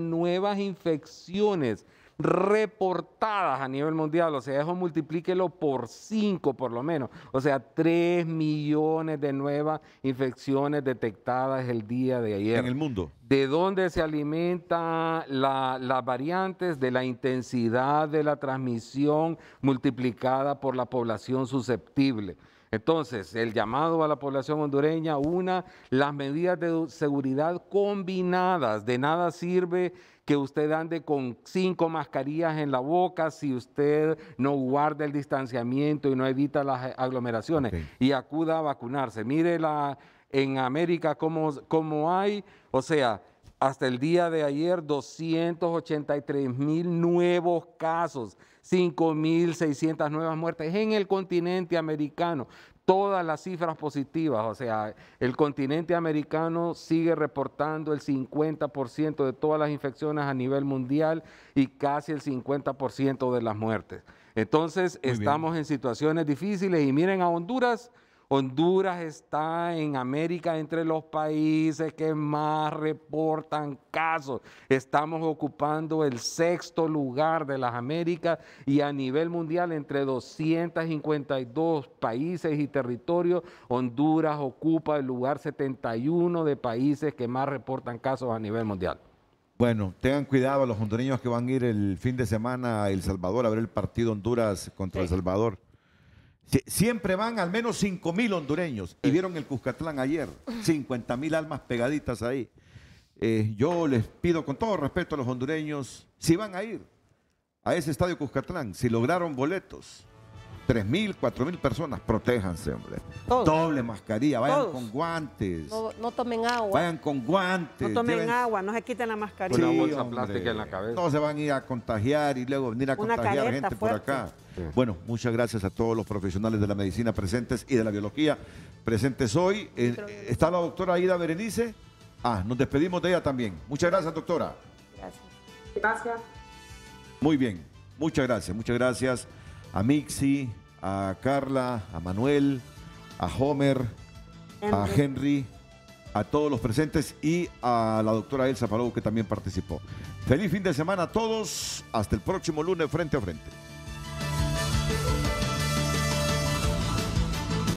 nuevas infecciones reportadas a nivel mundial. O sea, eso multiplíquelo por cinco por lo menos. O sea, tres millones de nuevas infecciones detectadas el día de ayer. En el mundo. ¿De dónde se alimentan las variantes? De la intensidad de la transmisión multiplicada por la población susceptible. Entonces, el llamado a la población hondureña, una, las medidas de seguridad combinadas. De nada sirve que usted ande con cinco mascarillas en la boca si usted no guarda el distanciamiento y no evita las aglomeraciones y acuda a vacunarse. Mire la, en América cómo, cómo hay, o sea, hasta el día de ayer 283 mil nuevos casos, 5600 nuevas muertes en el continente americano todas las cifras positivas, o sea, el continente americano sigue reportando el 50% de todas las infecciones a nivel mundial y casi el 50% de las muertes. Entonces, estamos en situaciones difíciles y miren a Honduras, Honduras está en América entre los países que más reportan casos. Estamos ocupando el sexto lugar de las Américas y a nivel mundial entre 252 países y territorios, Honduras ocupa el lugar 71 de países que más reportan casos a nivel mundial. Bueno, tengan cuidado a los hondureños que van a ir el fin de semana a El Salvador a ver el partido Honduras contra El Salvador. Siempre van al menos 5 mil hondureños. Y vieron el Cuscatlán ayer, 50 mil almas pegaditas ahí. Eh, yo les pido con todo respeto a los hondureños, si van a ir a ese estadio Cuscatlán, si lograron boletos, 3.000, 4.000 personas, protéjanse, hombre. Doble mascarilla, vayan con guantes. No, tomen agua. Vayan con guantes. No tomen agua, no se quiten la mascarilla. Una bolsa plástica en la cabeza. No se van a ir a contagiar y luego venir a contagiar gente por acá. Bueno, muchas gracias a todos los profesionales de la medicina presentes y de la biología presentes hoy. Eh, está la doctora Aida Berenice. Ah, nos despedimos de ella también. Muchas gracias, doctora. Gracias. Gracias. Muy bien. Muchas gracias, muchas gracias a Mixi, a Carla, a Manuel, a Homer, a Henry, a todos los presentes y a la doctora Elsa Palou que también participó. Feliz fin de semana a todos. Hasta el próximo lunes frente a frente.